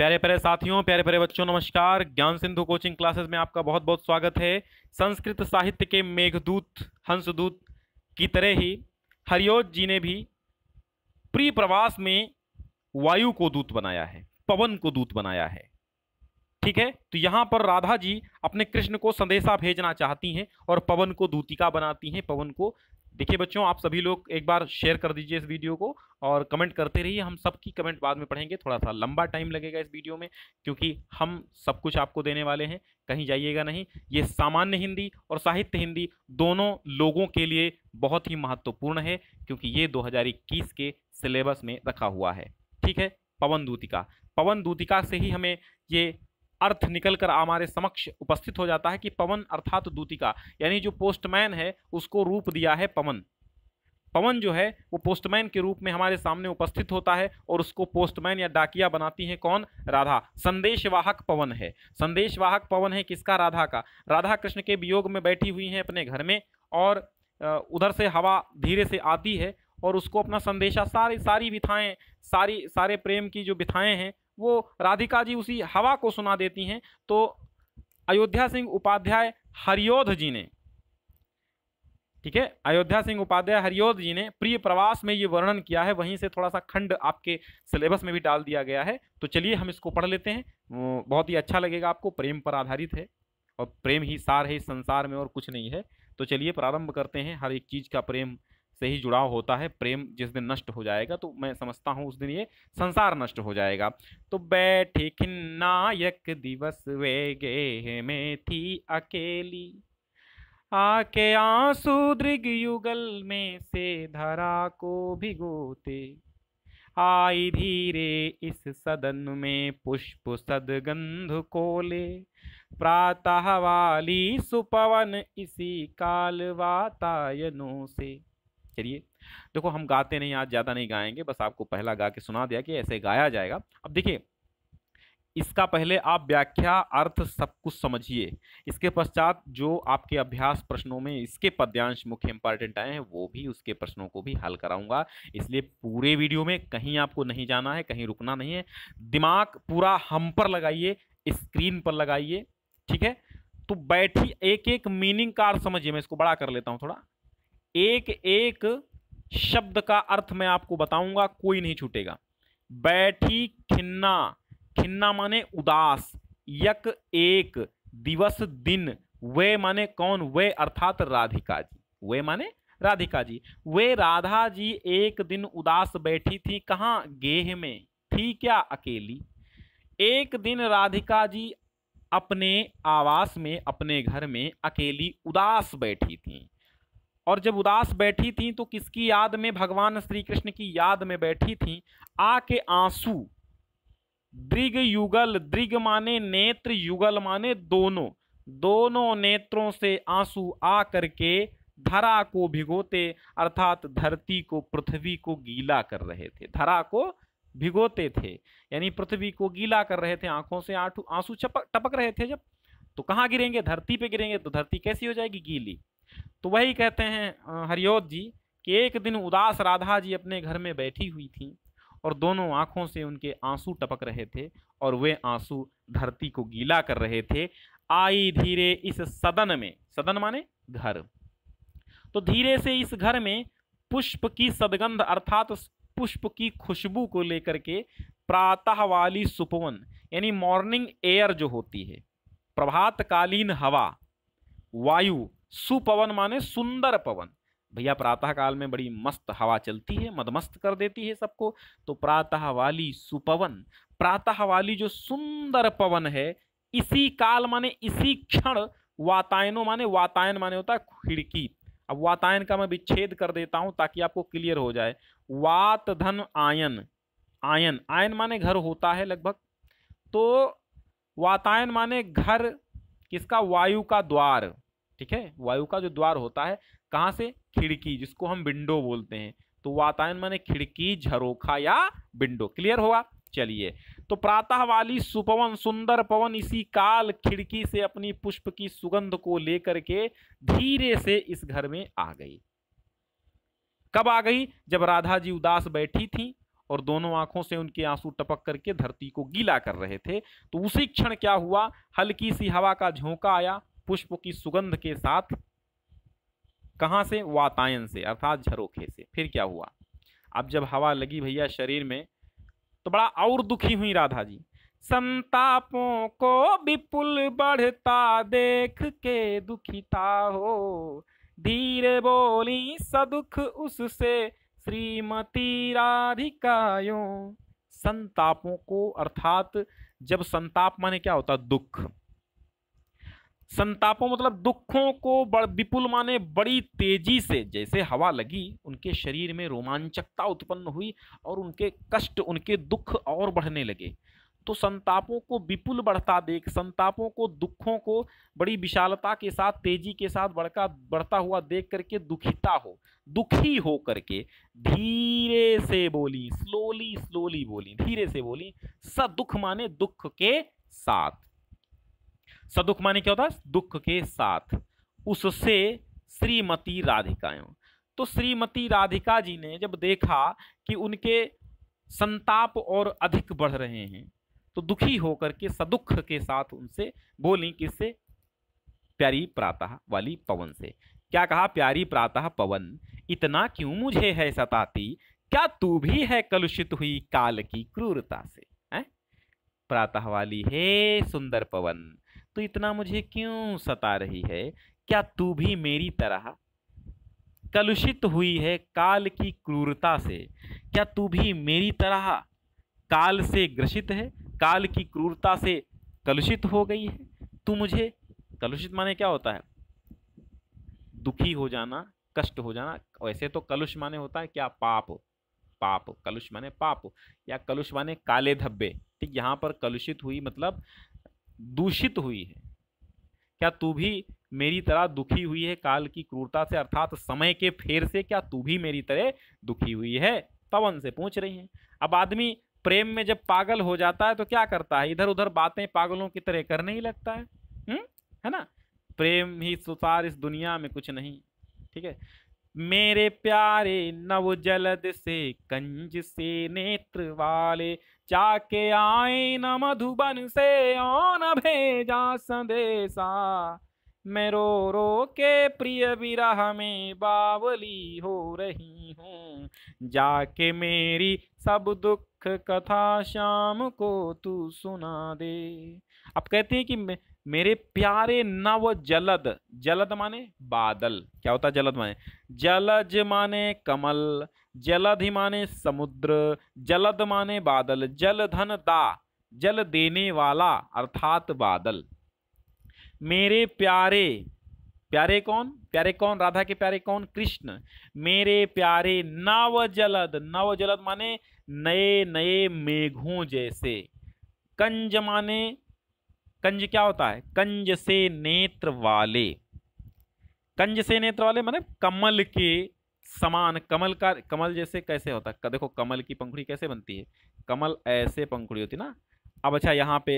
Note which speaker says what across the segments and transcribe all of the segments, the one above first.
Speaker 1: प्यारे प्यारे साथियों प्यारे प्यारे बच्चों नमस्कार ज्ञान सिंधु कोचिंग क्लासेस में आपका बहुत बहुत स्वागत है संस्कृत साहित्य के मेघदूत हंसदूत की तरह ही हरियोज जी ने भी प्री प्रवास में वायु को दूत बनाया है पवन को दूत बनाया है ठीक है तो यहाँ पर राधा जी अपने कृष्ण को संदेशा भेजना चाहती हैं और पवन को दूतिका बनाती हैं पवन को देखिए बच्चों आप सभी लोग एक बार शेयर कर दीजिए इस वीडियो को और कमेंट करते रहिए हम सबकी कमेंट बाद में पढ़ेंगे थोड़ा सा लंबा टाइम लगेगा इस वीडियो में क्योंकि हम सब कुछ आपको देने वाले हैं कहीं जाइएगा नहीं ये सामान्य हिंदी और साहित्य हिंदी दोनों लोगों के लिए बहुत ही महत्वपूर्ण है क्योंकि ये दो के सिलेबस में रखा हुआ है ठीक है पवन दूतिका पवन दूतिका से ही हमें ये अर्थ निकलकर हमारे समक्ष उपस्थित हो जाता है कि पवन अर्थात दूतिका यानी जो पोस्टमैन है उसको रूप दिया है पवन पवन जो है वो पोस्टमैन के रूप में हमारे सामने उपस्थित होता है और उसको पोस्टमैन या डाकिया बनाती हैं कौन राधा संदेशवाहक पवन है संदेशवाहक पवन है किसका राधा का राधा कृष्ण के वियोग में बैठी हुई हैं अपने घर में और उधर से हवा धीरे से आती है और उसको अपना संदेशा सारी सारी विथाएँ सारी सारे प्रेम की जो विथाएँ हैं वो राधिका जी उसी हवा को सुना देती हैं तो अयोध्या सिंह उपाध्याय हरियोध जी ने ठीक है अयोध्या सिंह उपाध्याय हरियोध जी ने प्रिय प्रवास में ये वर्णन किया है वहीं से थोड़ा सा खंड आपके सिलेबस में भी डाल दिया गया है तो चलिए हम इसको पढ़ लेते हैं बहुत ही अच्छा लगेगा आपको प्रेम पर आधारित है और प्रेम ही सार है इस संसार में और कुछ नहीं है तो चलिए प्रारंभ करते हैं हर एक चीज़ का प्रेम से ही जुड़ाव होता है प्रेम जिस दिन नष्ट हो जाएगा तो मैं समझता हूँ उस दिन ये संसार नष्ट हो जाएगा तो बैठे खिन्नायक दिवस वे गे में थी अकेली आके आंसू दृग युगल में से धरा को भिगोते आई धीरे इस सदन में पुष्प सदगंध कोले प्रातः वाली सुपवन इसी काल वातायनों से करिए देखो हम गाते नहीं आज ज़्यादा नहीं गाएंगे बस आपको पहला गा के सुना दिया कि ऐसे गाया जाएगा अब देखिए इसका पहले आप व्याख्या अर्थ सब कुछ समझिए इसके पश्चात जो आपके अभ्यास प्रश्नों में इसके पद्यांश मुख्य इंपॉर्टेंट आए हैं वो भी उसके प्रश्नों को भी हल कराऊंगा इसलिए पूरे वीडियो में कहीं आपको नहीं जाना है कहीं रुकना नहीं है दिमाग पूरा हम पर लगाइए स्क्रीन पर लगाइए ठीक है तो बैठी एक एक मीनिंग का अर्थ समझिए मैं इसको बड़ा कर लेता हूँ थोड़ा एक एक शब्द का अर्थ मैं आपको बताऊंगा कोई नहीं छूटेगा बैठी खिन्ना खिन्ना माने उदास यक एक दिवस दिन वे माने कौन वे अर्थात राधिका जी वे माने राधिका जी वे राधा जी एक दिन उदास बैठी थी कहाँ गेह में थी क्या अकेली एक दिन राधिका जी अपने आवास में अपने घर में अकेली उदास बैठी थी और जब उदास बैठी थी तो किसकी याद में भगवान श्री कृष्ण की याद में बैठी थी आ के आंसू दृग युगल दृग माने नेत्र युगल माने दोनों दोनों नेत्रों से आंसू आ करके धरा को भिगोते अर्थात धरती को पृथ्वी को गीला कर रहे थे धरा को भिगोते थे यानी पृथ्वी को गीला कर रहे थे आंखों से आंसू चपक टपक रहे थे जब तो कहाँ गिरेंगे धरती पे गिरेंगे तो धरती कैसी हो जाएगी गीली तो वही कहते हैं हरिओत जी कि एक दिन उदास राधा जी अपने घर में बैठी हुई थी और दोनों आंखों से उनके आंसू टपक रहे थे और वे आंसू धरती को गीला कर रहे थे आई धीरे इस सदन में सदन माने घर तो धीरे से इस घर में पुष्प की सदगंध अर्थात पुष्प की खुशबू को लेकर के प्रातः वाली सुपवन यानी मॉर्निंग एयर जो होती है प्रभातकालीन हवा वायु सुपवन माने सुंदर पवन भैया प्रातः काल में बड़ी मस्त हवा चलती है मदमस्त कर देती है सबको तो प्रातः वाली सुपवन प्रातः वाली जो सुंदर पवन है इसी काल माने इसी क्षण वातायनों माने वातायन माने होता है खिड़की अब वातायन का मैं विच्छेद कर देता हूं ताकि आपको क्लियर हो जाए वात धन आयन आयन आयन माने घर होता है लगभग तो वातायन माने घर किसका वायु का द्वार ठीक है वायु का जो द्वार होता है कहाँ से खिड़की जिसको हम विंडो बोलते हैं तो वातायन माने खिड़की झरोखा या विंडो क्लियर होगा चलिए तो प्रातः वाली सुपवन सुंदर पवन इसी काल खिड़की से अपनी पुष्प की सुगंध को लेकर के धीरे से इस घर में आ गई कब आ गई जब राधा जी उदास बैठी थी और दोनों आंखों से उनके आंसू टपक करके धरती को गीला कर रहे थे तो उसी क्षण क्या हुआ हल्की सी हवा का झोंका आया पुष्प की सुगंध के साथ कहाँ से वातायन से अर्थात झरोखे से फिर क्या हुआ अब जब हवा लगी भैया शरीर में तो बड़ा और दुखी हुई राधा जी संतापों को विपुल बढ़ता देख के दुखिता हो धीरे बोली सदुख उससे श्रीमती राधिकायों संतापों को अर्थात जब संताप माने क्या होता दुख संतापों मतलब दुखों को बड़ विपुल माने बड़ी तेजी से जैसे हवा लगी उनके शरीर में रोमांचकता उत्पन्न हुई और उनके कष्ट उनके दुख और बढ़ने लगे तो संतापों को विपुल बढ़ता देख संतापों को दुखों को बड़ी विशालता के साथ तेजी के साथ बढ़का बढ़ता हुआ देख करके दुखिता हो दुखी हो करके धीरे से बोली स्लोली स्लोली बोली धीरे से बोली स दुख माने दुख के साथ सदुख माने क्या होता है दुख के साथ उससे श्रीमती राधिकाएं तो श्रीमती राधिका जी ने जब देखा कि उनके संताप और अधिक बढ़ रहे हैं तो दुखी होकर के सदुख के साथ उनसे बोली किससे प्यारी प्रातः वाली पवन से क्या कहा प्यारी प्रातः पवन इतना क्यों मुझे है सताती क्या तू भी है कलुषित हुई काल की क्रूरता से प्रातः वाली हे सुंदर पवन तो इतना मुझे क्यों सता रही है क्या तू भी मेरी तरह कलुषित हुई है काल की क्रूरता से क्या तू भी मेरी तरह काल से ग्रसित है काल की क्रूरता से कलुषित हो गई है तू मुझे कलुषित माने क्या होता है दुखी हो जाना कष्ट हो जाना वैसे तो कलुष माने होता है क्या पाप पाप कलुष माने पाप या कलुष माने काले धब्बे ठीक यहाँ पर कलुषित हुई मतलब दूषित हुई है क्या तू भी मेरी तरह दुखी हुई है काल की क्रूरता से अर्थात समय के फेर से क्या तू भी मेरी तरह दुखी हुई है पवन से पूछ रही है अब आदमी प्रेम में जब पागल हो जाता है तो क्या करता है इधर उधर बातें पागलों की तरह करने ही लगता है हुँ? हम्म? है ना प्रेम ही सुसार इस दुनिया में कुछ नहीं ठीक है मेरे प्यारे नव जलद से कंज से नेत्र वाले जाके आए न मधुबन से ओन भेजा संदेशा मैं रो रो के प्रिय विरह में बावली हो रही हूँ जाके मेरी सब दुख कथा शाम को तू सुना दे अब कहते हैं कि मेरे प्यारे नव जलद जलद माने बादल क्या होता जलद माने जलज माने कमल जलधि माने समुद्र जलद माने बादल जलधन दा जल देने वाला अर्थात बादल मेरे प्यारे प्यारे कौन प्यारे कौन राधा के प्यारे कौन कृष्ण मेरे प्यारे नव जलद नव जलद माने नए नए मेघों जैसे कंज माने कंज क्या होता है कंज से नेत्र वाले कंज से नेत्र वाले माने कमल के समान कमल का कमल जैसे कैसे होता है देखो कमल की पंखुड़ी कैसे बनती है कमल ऐसे पंखुड़ी होती ना अब अच्छा यहाँ पे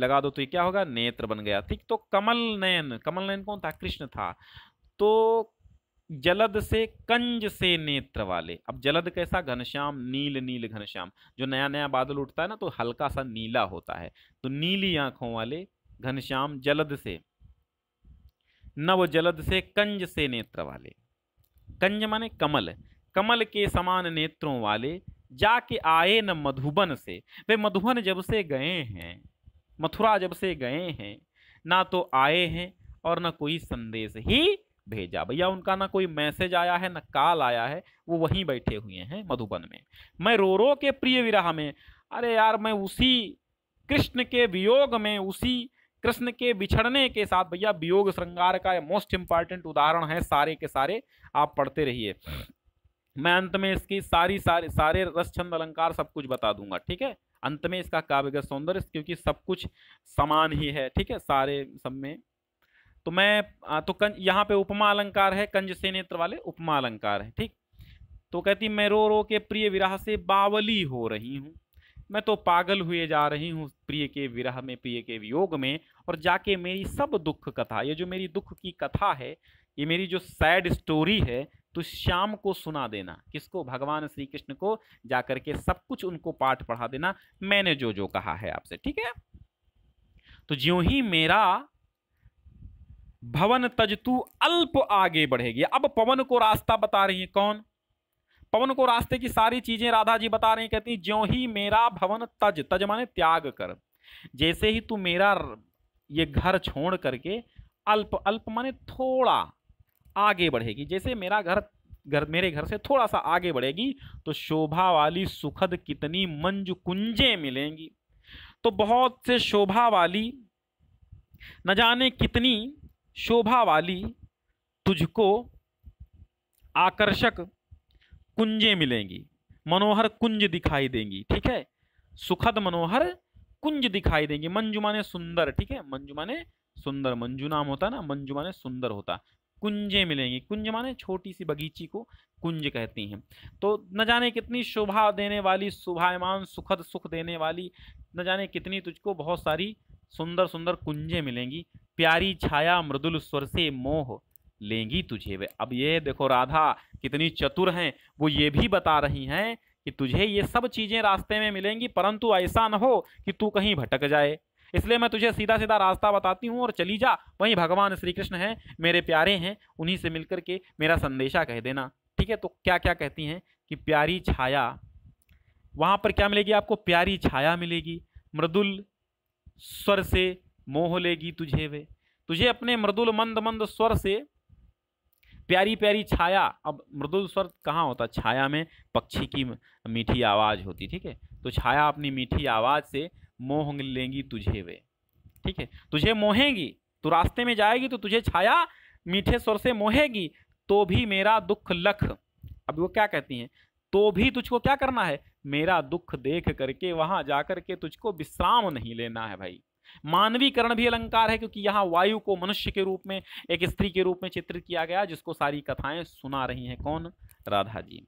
Speaker 1: लगा दो तो ये क्या होगा नेत्र बन गया ठीक तो कमल नयन कमल नयन कौन था कृष्ण था तो जलद से कंज से नेत्र वाले अब जलद कैसा घनश्याम नील नील घनश्याम जो नया नया बादल उठता है ना तो हल्का सा नीला होता है तो नीली आंखों वाले घनश्याम जलद से नव जलद से कंज से नेत्र वाले कंज माने कमल कमल के समान नेत्रों वाले जाके आए न मधुबन से वे मधुबन जब से गए हैं मथुरा जब से गए हैं ना तो आए हैं और ना कोई संदेश ही भेजा भैया उनका ना कोई मैसेज आया है ना काल आया है वो वहीं बैठे हुए हैं मधुबन में मैं रो रो के प्रिय विरह में अरे यार मैं उसी कृष्ण के वियोग में उसी कृष्ण के बिछड़ने के साथ भैया वियोग श्रृंगार का मोस्ट इंपॉर्टेंट उदाहरण है सारे के सारे आप पढ़ते रहिए मैं अंत में इसकी सारी सारे सारे रस छंद अलंकार सब कुछ बता दूंगा ठीक है अंत में इसका काव्यगत सौंदर्य क्योंकि सब कुछ समान ही है ठीक है सारे सब में तो मैं तो कंज यहाँ पे उपमा अलंकार है कंज से नेत्र वाले उपमा अलंकार है ठीक तो कहती मैं रो रो के प्रिय विराह से बावली हो रही हूँ मैं तो पागल हुए जा रही हूँ प्रिय के विरह में प्रिय के वियोग में और जाके मेरी सब दुख कथा ये जो मेरी दुख की कथा है ये मेरी जो सैड स्टोरी है तो शाम को सुना देना किसको भगवान श्री कृष्ण को जा करके सब कुछ उनको पाठ पढ़ा देना मैंने जो जो कहा है आपसे ठीक है तो ज्यों ही मेरा भवन तज तू अल्प आगे बढ़ेगी अब पवन को रास्ता बता रही है कौन पवन को रास्ते की सारी चीजें राधा जी बता रही कहती ज्यो ही मेरा भवन तज तज माने त्याग कर जैसे ही तू मेरा ये घर छोड़ करके अल्प अल्प माने थोड़ा आगे बढ़ेगी जैसे मेरा घर घर मेरे घर से थोड़ा सा आगे बढ़ेगी तो शोभा वाली सुखद कितनी मंज कुंजे मिलेंगी तो बहुत से शोभा वाली न जाने कितनी शोभा वाली तुझको आकर्षक कुंजें मिलेंगी मनोहर कुंज दिखाई देंगी ठीक है सुखद मनोहर कुंज दिखाई देंगी मंजुमाने सुंदर ठीक है मंजुमाने सुंदर मंजू नाम होता ना मंजुमाने सुंदर होता कुंजें मिलेंगी कुंज माने छोटी सी बगीची को कुंज कहती हैं तो न जाने कितनी शोभा देने वाली शुभायमान सुखद सुख देने वाली न जाने कितनी तुझको बहुत सारी सुंदर सुंदर कुंजें मिलेंगी प्यारी छाया मृदुल स्वर से मोह लेंगी तुझे वे अब ये देखो राधा कितनी चतुर हैं वो ये भी बता रही हैं कि तुझे ये सब चीज़ें रास्ते में मिलेंगी परंतु ऐसा न हो कि तू कहीं भटक जाए इसलिए मैं तुझे सीधा सीधा रास्ता बताती हूँ और चली जा वहीं भगवान श्री कृष्ण हैं मेरे प्यारे हैं उन्हीं से मिलकर के मेरा संदेशा कह देना ठीक है तो क्या क्या कहती हैं कि प्यारी छाया वहाँ पर क्या मिलेगी आपको प्यारी छाया मिलेगी मृदुल स्वर से मोह लेगी तुझे वे तुझे अपने मृदुल मंद मंद स्वर से प्यारी प्यारी छाया अब मृदुल स्वर कहाँ होता छाया में पक्षी की मीठी आवाज़ होती ठीक है तो छाया अपनी मीठी आवाज़ से मोह लेंगी तुझे वे ठीक है तुझे मोहेंगी तो रास्ते में जाएगी तो तुझे छाया मीठे स्वर से मोहेगी तो भी मेरा दुख लख अब वो क्या कहती हैं तो भी तुझको क्या करना है मेरा दुख देख करके वहाँ जा करके तुझको विश्राम नहीं लेना है भाई मानवीकरण भी अलंकार है क्योंकि यहाँ वायु को मनुष्य के रूप में एक स्त्री के रूप में चित्रित किया गया जिसको सारी कथाएं सुना रही हैं कौन राधा जी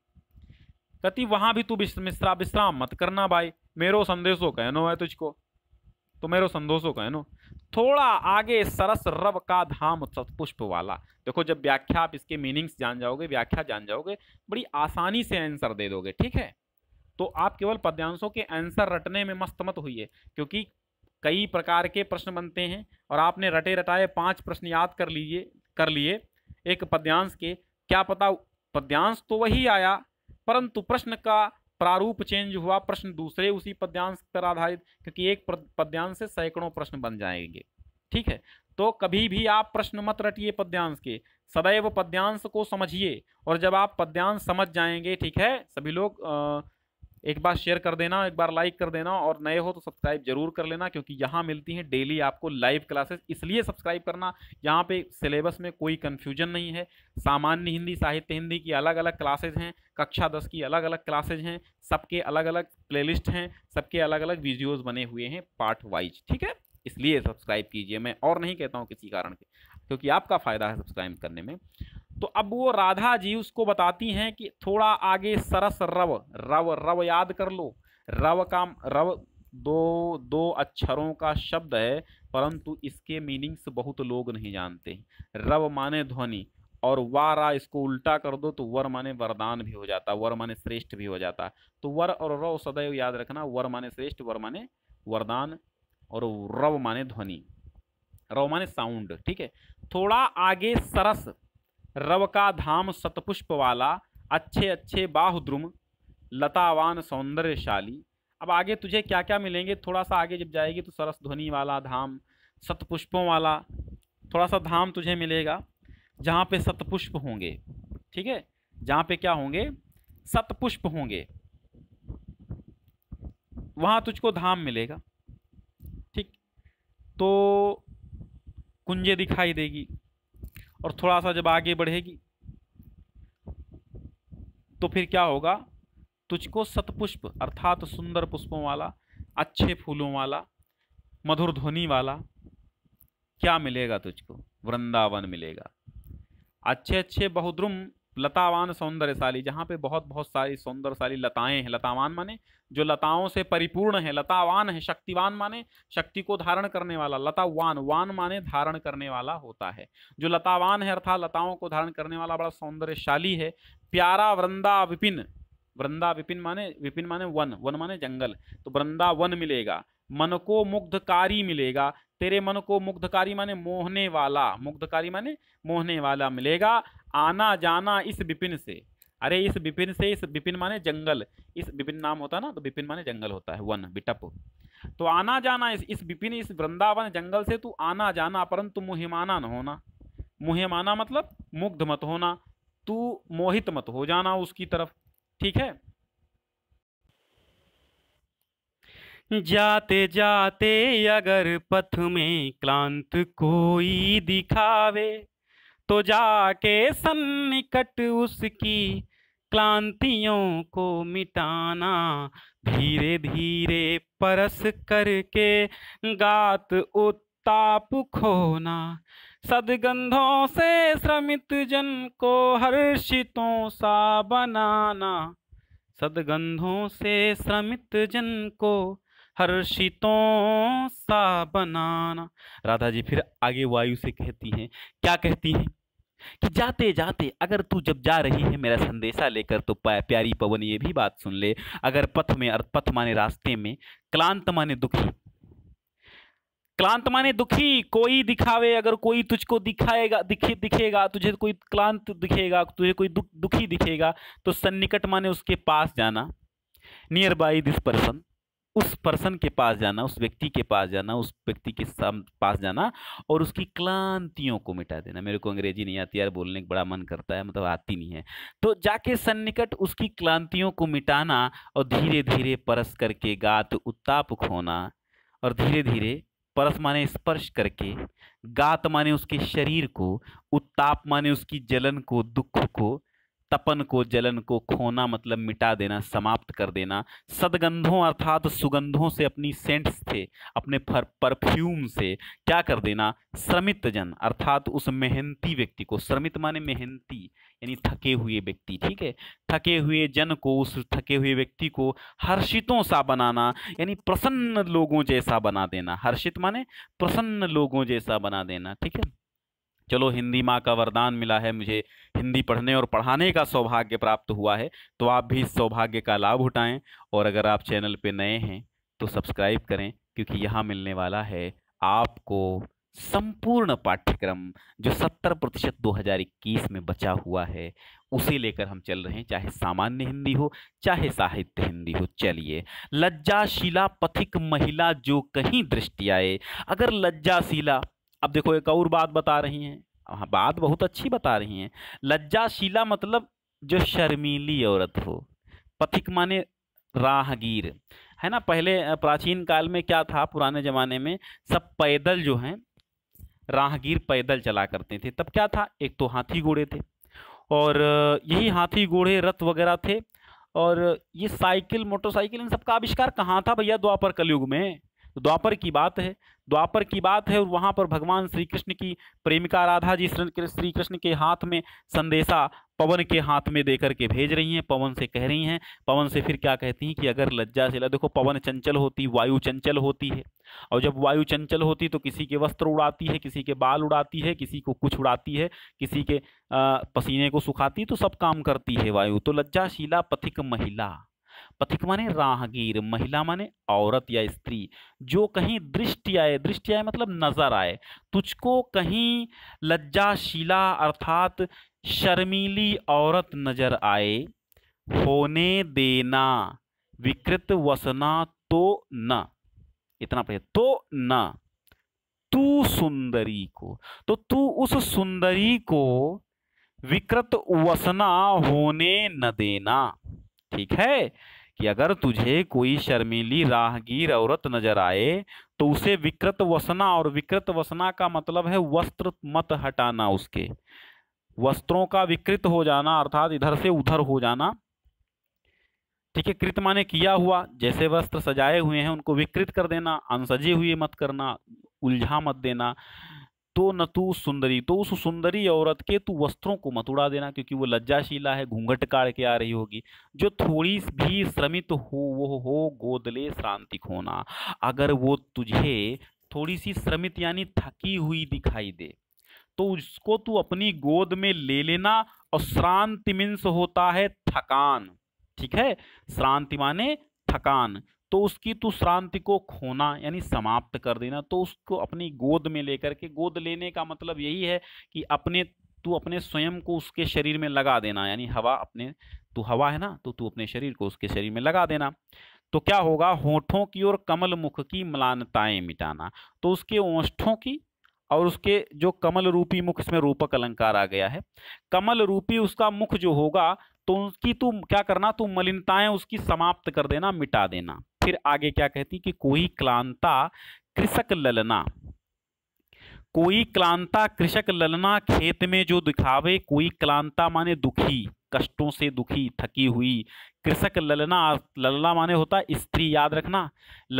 Speaker 1: कति वहां भी तू मिश्रा विश्राम मत करना भाई मेरो संदेशो कहनो है तुझको तो मेरो संदेशो कहनो थोड़ा आगे सरस रव का धाम सतपुष्प वाला देखो जब व्याख्या आप इसके मीनिंग्स जान जाओगे व्याख्या जान जाओगे बड़ी आसानी से आंसर दे दोगे ठीक है तो आप केवल पद्यांशों के आंसर रटने में मस्त मत हुई है क्योंकि कई प्रकार के प्रश्न बनते हैं और आपने रटे रटाए पांच प्रश्न याद कर लीजिए कर लिए एक पद्यांश के क्या पता पद्यांश तो वही आया परंतु प्रश्न का प्रारूप चेंज हुआ प्रश्न दूसरे उसी पद्यांश पर आधारित क्योंकि एक पद्यांश से सैकड़ों प्रश्न बन जाएंगे ठीक है तो कभी भी आप प्रश्न मत रटिए पद्यांश के सदैव पद्यांश को समझिए और जब आप पद्यांश समझ जाएंगे ठीक है सभी लोग आ, एक बार शेयर कर देना एक बार लाइक कर देना और नए हो तो सब्सक्राइब जरूर कर लेना क्योंकि यहाँ मिलती हैं डेली आपको लाइव क्लासेस इसलिए सब्सक्राइब करना यहाँ पे सिलेबस में कोई कन्फ्यूजन नहीं है सामान्य हिंदी साहित्य हिंदी की अलग अलग क्लासेज हैं कक्षा दस की अलग अलग क्लासेज हैं सबके अलग अलग प्ले हैं सबके अलग अलग वीडियोज़ बने हुए हैं पार्ट वाइज ठीक है इसलिए सब्सक्राइब कीजिए मैं और नहीं कहता हूँ किसी कारण के क्योंकि आपका फ़ायदा है सब्सक्राइब करने में तो अब वो राधा जी उसको बताती हैं कि थोड़ा आगे सरस रव रव रव याद कर लो रव का रव दो दो अक्षरों का शब्द है परंतु इसके मीनिंग्स बहुत लोग नहीं जानते रव माने ध्वनि और वारा इसको उल्टा कर दो तो वर माने वरदान भी हो जाता वर माने श्रेष्ठ भी हो जाता तो वर और रव सदैव याद रखना वर माने श्रेष्ठ वर माने वरदान और रव माने ध्वनि रव माने साउंड ठीक है थोड़ा आगे सरस रव का धाम सतपुष्प वाला अच्छे अच्छे बाहुद्रुम लतावान सौंदर्यशाली अब आगे तुझे क्या क्या मिलेंगे थोड़ा सा आगे जब जाएगी तो सरस ध्वनि वाला धाम सतपुष्पों वाला थोड़ा सा धाम तुझे मिलेगा जहाँ पे सतपुष्प होंगे ठीक है जहाँ पे क्या होंगे सतपुष्प होंगे वहाँ तुझको धाम मिलेगा ठीक तो कुंजे दिखाई देगी और थोड़ा सा जब आगे बढ़ेगी तो फिर क्या होगा तुझको सतपुष्प अर्थात सुंदर पुष्पों वाला अच्छे फूलों वाला मधुर ध्वनि वाला क्या मिलेगा तुझको वृंदावन मिलेगा अच्छे अच्छे बहुद्रुम लतावान सौंदर्यशाली जहाँ पे बहुत बहुत सारी सौंदर्यशाली लताएं हैं लतावान माने जो लताओं से परिपूर्ण है लतावान है शक्तिवान माने शक्ति को धारण करने वाला लतावान वान माने धारण करने वाला होता है जो लतावान है अर्थात लताओं को धारण करने वाला बड़ा सौंदर्यशाली है प्यारा वृंदा विपिन वृंदा विपिन माने विपिन माने वन वन माने जंगल तो वृंदा वन मिलेगा मन को मुग्धकारी मिलेगा तेरे मन को मुग्धकारी माने मोहने वाला मुग्धकारी माने मोहने वाला मिलेगा आना जाना इस विपिन से अरे इस विपिन से इस विपिन माने जंगल इस विपिन नाम होता है ना तो विपिन माने जंगल होता है वन बिटप तो आना जाना इस इस विपिन इस वृंदावन जंगल से तू आना जाना परंतु मुहिमाना न होना मुहिमाना मतलब मुग्ध मत होना तू मोहित मत हो जाना उसकी तरफ ठीक है जाते जाते अगर पथ में क्लांत कोई दिखावे तो जाके सन्निकट उसकी क्लांतियों को मिटाना धीरे धीरे परस करके गात उत्ताप खोना सदगंधों से श्रमित जन को हर्षितों सा बनाना सदगंधों से श्रमित जन को हर्षितों सा बनाना राधा जी फिर आगे वायु से कहती हैं क्या कहती हैं कि जाते जाते अगर तू जब जा रही है मेरा संदेशा लेकर तो प्यारी पवन ये भी बात सुन ले अगर पथ में अर्थ पथ माने रास्ते में क्लांत माने दुखी क्लांत माने दुखी कोई दिखावे अगर कोई तुझको दिखाएगा दिखे दिखेगा तुझे कोई क्लांत दिखेगा तुझे कोई दुख दुखी दिखेगा तो सन्निकट माने उसके पास जाना नियर बाई दिस पर्सन उस पर्सन के पास जाना उस व्यक्ति के पास जाना उस व्यक्ति के पास जाना और उसकी क्लांतियों को मिटा देना मेरे को अंग्रेजी नहीं आती यार बोलने का बड़ा मन करता है मतलब आती नहीं है तो जाके सन्निकट उसकी क्लांतियों को मिटाना और धीरे धीरे परस करके गात उत्ताप खोना और धीरे धीरे परस माने स्पर्श करके गात माने उसके शरीर को उत्ताप माने उसकी जलन को दुख को तपन को जलन को खोना मतलब मिटा देना समाप्त कर देना सदगंधों अर्थात सुगंधों से अपनी सेंट्स थे अपने फर परफ्यूम से क्या कर देना श्रमित जन अर्थात उस मेहनती व्यक्ति को श्रमित माने मेहनती यानी थके हुए व्यक्ति ठीक है थके हुए जन को उस थके हुए व्यक्ति को हर्षितों सा बनाना यानी प्रसन्न लोगों जैसा बना देना हर्षित माने प्रसन्न लोगों जैसा बना देना ठीक है चलो हिंदी माँ का वरदान मिला है मुझे हिंदी पढ़ने और पढ़ाने का सौभाग्य प्राप्त हुआ है तो आप भी इस सौभाग्य का लाभ उठाएं और अगर आप चैनल पे नए हैं तो सब्सक्राइब करें क्योंकि यहाँ मिलने वाला है आपको संपूर्ण पाठ्यक्रम जो 70 प्रतिशत दो में बचा हुआ है उसे लेकर हम चल रहे हैं चाहे सामान्य हिंदी हो चाहे साहित्य हिंदी हो चलिए लज्जाशिला पथिक महिला जो कहीं दृष्टि आए अगर लज्जाशिला अब देखो एक और बात बता रही हैं हाँ, बात बहुत अच्छी बता रही हैं लज्जाशीला मतलब जो शर्मीली औरत हो पथिक माने राहगीर है ना पहले प्राचीन काल में क्या था पुराने ज़माने में सब पैदल जो हैं राहगीर पैदल चला करते थे तब क्या था एक तो हाथी घोड़े थे और यही हाथी घोड़े रथ वगैरह थे और ये साइकिल मोटरसाइकिल इन सब का आविष्कार कहाँ था भैया द्वापर कलयुग में तो द्वापर की बात है द्वापर की बात है और वहाँ पर भगवान श्री कृष्ण की प्रेमिका राधा जी श्री कृष्ण के हाथ में संदेशा पवन के हाथ में दे करके भेज रही हैं पवन से कह रही हैं पवन से फिर क्या कहती हैं कि अगर लज्जा से देखो पवन चंचल होती वायु चंचल होती है और जब वायु चंचल होती तो किसी के वस्त्र उड़ाती है किसी के बाल उड़ाती है किसी को कुछ उड़ाती है किसी के पसीने को सुखाती तो सब काम करती है वायु तो लज्जाशीला पथिक महिला पथिक माने राहगीर महिला माने औरत या स्त्री जो कहीं दृष्टि आए दृष्टि आए मतलब नजर आए तुझको कहीं लज्जाशिला अर्थात शर्मीली औरत नजर आए होने देना विकृत वसना तो न इतना पढ़े तो न तू सुंदरी को तो तू उस सुंदरी को विकृत वसना होने न देना ठीक है कि अगर तुझे कोई शर्मीली राहगीर औरत नजर आए तो उसे विकृत वसना और विकृत वसना का मतलब है वस्त्र मत हटाना उसके वस्त्रों का विकृत हो जाना अर्थात इधर से उधर हो जाना ठीक है कृत माने किया हुआ जैसे वस्त्र सजाए हुए हैं उनको विकृत कर देना अनसजे हुए मत करना उलझा मत देना तो न तू सुंदरी तो उस सुंदरी औरत के तू वस्त्रों को मत उड़ा देना क्योंकि वो लज्जाशीला है घूंघट काड़ के आ रही होगी जो थोड़ी भी श्रमित हो वो हो गोदले शांति खोना अगर वो तुझे थोड़ी सी श्रमित यानी थकी हुई दिखाई दे तो उसको तू अपनी गोद में ले लेना और श्रांति मीन्स होता है थकान ठीक है श्रांति माने थकान तो उसकी तू श्रांति को खोना यानी समाप्त कर देना तो उसको अपनी गोद में लेकर के गोद लेने का मतलब यही है कि अपने तू अपने स्वयं को उसके शरीर में लगा देना यानी हवा अपने तू हवा है ना तो तू अपने शरीर को उसके शरीर में लगा देना तो क्या होगा होठों की और कमल मुख की मलानताएं मिटाना तो उसके ओष्ठों की और उसके जो कमल रूपी मुख इसमें रूपक अलंकार आ गया है कमल रूपी उसका मुख जो होगा तो उसकी तू क्या करना तू मलिनताएं उसकी समाप्त कर देना मिटा देना फिर आगे क्या कहती कि कोई क्लांता कृषक ललना कोई क्लांता कृषक ललना खेत में जो दिखावे कोई क्लांता माने दुखी कष्टों से दुखी थकी हुई कृषक ललना ललना माने होता स्त्री याद रखना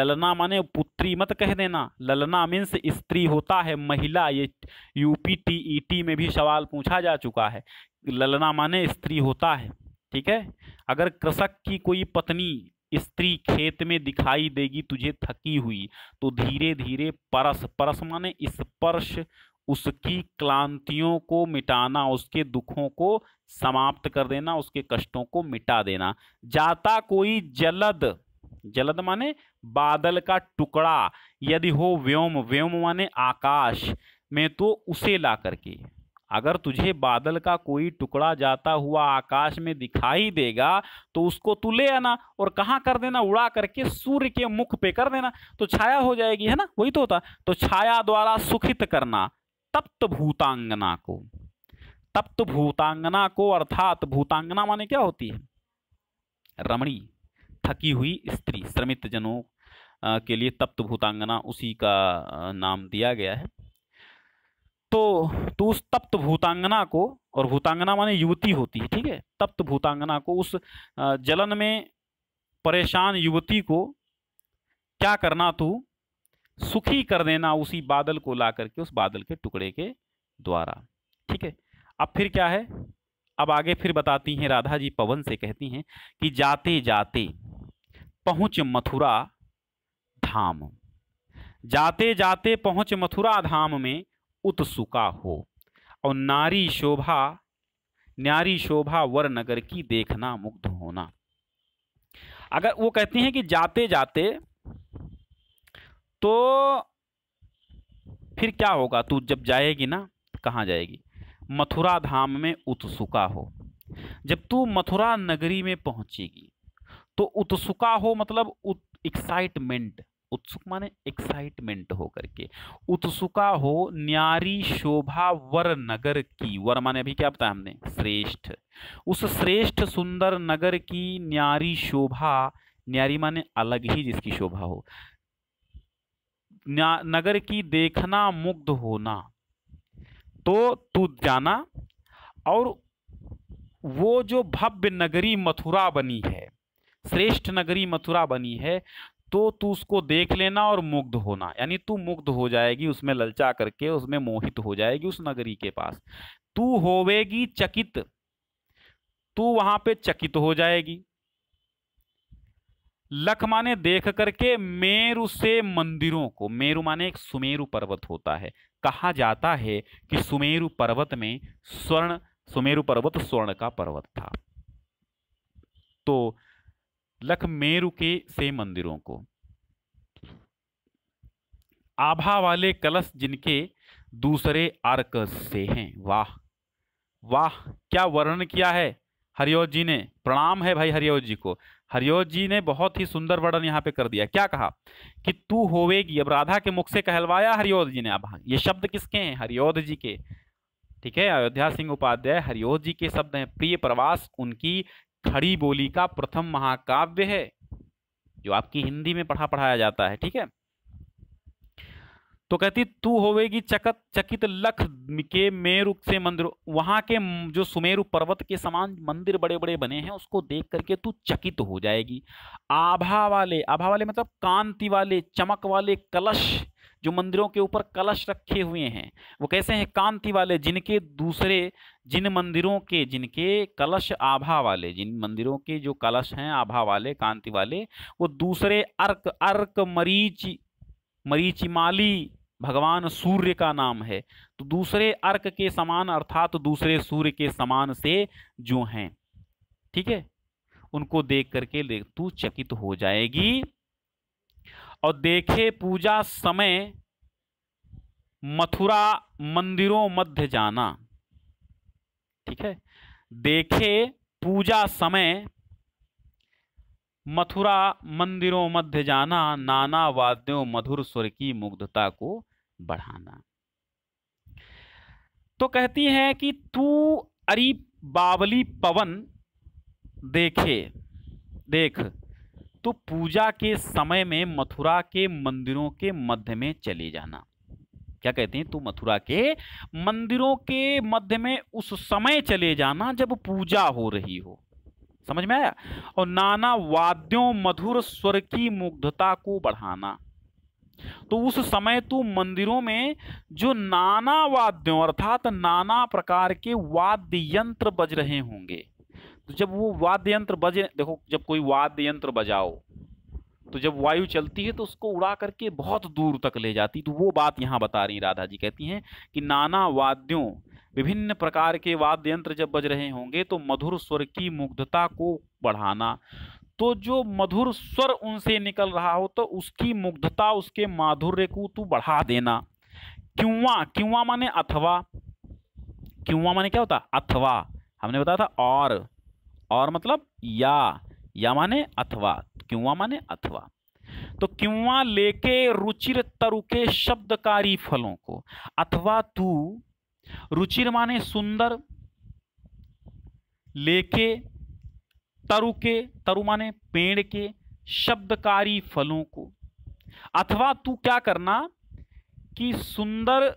Speaker 1: ललना माने पुत्री मत कह देना ललना मीन्स स्त्री होता है महिला ये यूपी टी ई टी में भी सवाल पूछा जा चुका है ललना माने स्त्री होता है ठीक है अगर कृषक की कोई पत्नी स्त्री खेत में दिखाई देगी तुझे थकी हुई तो धीरे धीरे परस परस माने स्पर्श उसकी क्लांतियों को मिटाना उसके दुखों को समाप्त कर देना उसके कष्टों को मिटा देना जाता कोई जलद जलद माने बादल का टुकड़ा यदि हो व्योम व्योम माने आकाश में तो उसे ला करके अगर तुझे बादल का कोई टुकड़ा जाता हुआ आकाश में दिखाई देगा तो उसको तू ले आना और कहाँ कर देना उड़ा करके सूर्य के मुख पे कर देना तो छाया हो जाएगी है ना वही तो होता तो छाया द्वारा सुखित करना तप्त भूतांगना को तप्त भूतांगना को अर्थात भूतांगना माने क्या होती है रमणी थकी हुई स्त्री श्रमित जनों के लिए तप्त भूतांगना उसी का नाम दिया गया है तो तो उस तप्त भूतांगना को और भूतांगना माने युवती होती है ठीक है तप्त भूतांगना को उस जलन में परेशान युवती को क्या करना तू सुखी कर देना उसी बादल को ला करके उस बादल के टुकड़े के द्वारा ठीक है अब फिर क्या है अब आगे फिर बताती हैं राधा जी पवन से कहती हैं कि जाते जाते पहुँच मथुरा धाम जाते जाते पहुँच मथुरा धाम में उत्सुका हो और नारी शोभा न्यारी शोभा वर नगर की देखना मुग्ध होना अगर वो कहती हैं कि जाते जाते तो फिर क्या होगा तू जब जाएगी ना तो कहाँ जाएगी मथुरा धाम में उत्सुका हो जब तू मथुरा नगरी में पहुंचेगी तो उत्सुका हो मतलब उत, एक्साइटमेंट उत्सुक माने एक्साइटमेंट हो करके उत्सुका हो न्यारी शोभा वर नगर की वर माने अभी क्या बताया हमने श्रेष्ठ उस श्रेष्ठ सुंदर नगर की न्यारी शोभा न्यारी माने अलग ही जिसकी शोभा हो नगर की देखना मुग्ध होना तो तू जाना और वो जो भव्य नगरी मथुरा बनी है श्रेष्ठ नगरी मथुरा बनी है तो तू उसको देख लेना और मुग्ध होना यानी तू मुग्ध हो जाएगी उसमें ललचा करके उसमें मोहित हो जाएगी उस नगरी के पास तू होवेगी चकित तू वहां पे चकित हो जाएगी लख माने देख करके मेरु से मंदिरों को मेरु माने एक सुमेरु पर्वत होता है कहा जाता है कि सुमेरु पर्वत में स्वर्ण सुमेरु पर्वत स्वर्ण का पर्वत था तो लखमेरु के से मंदिरों को आभा वाले कलश जिनके दूसरे अर्क से हैं वाह वाह क्या वर्णन किया है हरिओज जी ने प्रणाम है भाई हरिओज जी को हरिओज जी ने बहुत ही सुंदर वर्णन यहाँ पे कर दिया क्या कहा कि तू होवेगी अब राधा के मुख से कहलवाया हरिओज जी ने अब हाँ, ये शब्द किसके हैं हरिओद जी के ठीक है अयोध्या सिंह उपाध्याय हरिओज जी के शब्द हैं प्रिय प्रवास उनकी खड़ी बोली का प्रथम महाकाव्य है जो आपकी हिंदी में पढ़ा पढ़ाया जाता है ठीक है तो कहती तू होवेगी चकत चकित लख के मेरु से मंदिर वहां के जो सुमेरु पर्वत के समान मंदिर बड़े बड़े बने हैं उसको देख करके तू चकित हो जाएगी आभा वाले आभा वाले मतलब कांति वाले चमक वाले कलश जो मंदिरों के ऊपर कलश रखे हुए हैं वो कैसे हैं कांति वाले जिनके दूसरे जिन मंदिरों के जिनके कलश आभा वाले जिन मंदिरों के जो कलश हैं आभा वाले कांति वाले वो दूसरे अर्क अर्क मरीच मरीचिमाली भगवान सूर्य का नाम है तो दूसरे अर्क के समान अर्थात तो दूसरे सूर्य के समान से जो हैं ठीक है उनको देख करके तू चकित हो जाएगी और देखे पूजा समय मथुरा मंदिरों मध्य जाना ठीक है देखे पूजा समय मथुरा मंदिरों मध्य जाना नाना वाद्यों मधुर स्वर की मुग्धता को बढ़ाना तो कहती है कि तू अरी बावली पवन देखे देख तो पूजा के समय में मथुरा के मंदिरों के मध्य में चले जाना क्या कहते हैं तू मथुरा के मंदिरों के मध्य में उस समय चले जाना जब पूजा हो रही हो समझ में आया और नाना वाद्यों मधुर स्वर की मुग्धता को बढ़ाना तो उस समय तू तो मंदिरों में जो नाना वाद्यों अर्थात नाना प्रकार के वाद्य यंत्र बज रहे होंगे तो जब वो वाद्य यंत्र बजे देखो जब कोई वाद्य यंत्र बजाओ तो जब वायु चलती है तो उसको उड़ा करके बहुत दूर तक ले जाती तो वो बात यहाँ बता रही राधा जी कहती हैं कि नाना वाद्यों विभिन्न प्रकार के वाद्य यंत्र जब बज रहे होंगे तो मधुर स्वर की मुग्धता को बढ़ाना तो जो मधुर स्वर उनसे निकल रहा हो तो उसकी मुग्धता उसके माधुर्य को तू बढ़ा देना क्यों क्यों माने अथवा क्युआ माने क्या होता अथवा हमने बताया था और और मतलब या या माने अथवा क्यों माने अथवा तो क्यों लेके रुचिर तरुके शब्दकारी फलों को अथवा तू रुचिर माने सुंदर लेके तरु के तरु माने पेड़ के शब्दकारी फलों को अथवा तू क्या करना कि सुंदर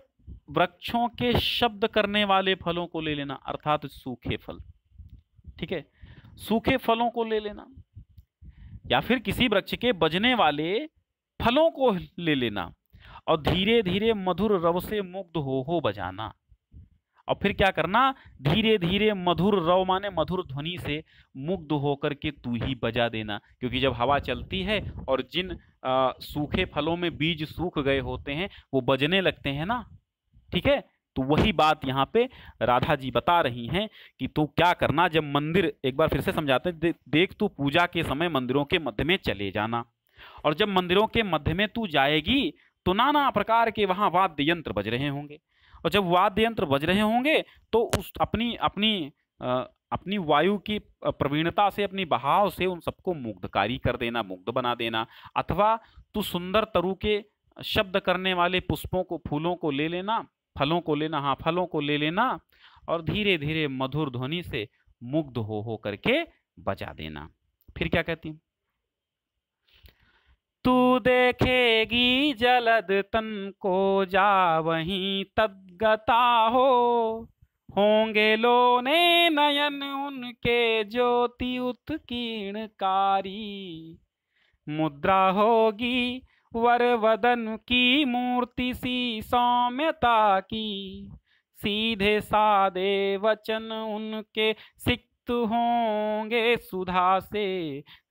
Speaker 1: वृक्षों के शब्द करने वाले फलों को ले लेना अर्थात सूखे फल ठीक है सूखे फलों को ले लेना या फिर किसी वृक्ष के बजने वाले फलों को ले लेना और धीरे धीरे मधुर रव से मुग्ध हो हो बजाना और फिर क्या करना धीरे धीरे मधुर रव माने मधुर ध्वनि से मुग्ध होकर के तू ही बजा देना क्योंकि जब हवा चलती है और जिन आ, सूखे फलों में बीज सूख गए होते हैं वो बजने लगते हैं ना ठीक है तो वही बात यहाँ पे राधा जी बता रही हैं कि तू क्या करना जब मंदिर एक बार फिर से समझाते हैं दे, देख तू पूजा के समय मंदिरों के मध्य में चले जाना और जब मंदिरों के मध्य में तू जाएगी तो नाना प्रकार के वहाँ वाद्य यंत्र बज रहे होंगे और जब वाद्य यंत्र बज रहे होंगे तो उस अपनी अपनी आ, अपनी वायु की प्रवीणता से अपनी बहाव से उन सबको मुग्धकारी कर देना मुग्ध बना देना अथवा तू सुंदर तरु के शब्द करने वाले पुष्पों को फूलों को ले लेना फलों को लेना हाँ फलों को ले लेना और धीरे धीरे मधुर ध्वनि से मुग्ध हो हो करके बजा देना फिर क्या कहती हूँ तू देखेगी जलद तन को जा वहीं तदगता हो होंगे ने नयन उनके ज्योति कारी मुद्रा होगी वर वदन की मूर्ति सी सौम्यता की सीधे सादे वचन उनके सिक्त होंगे सुधा से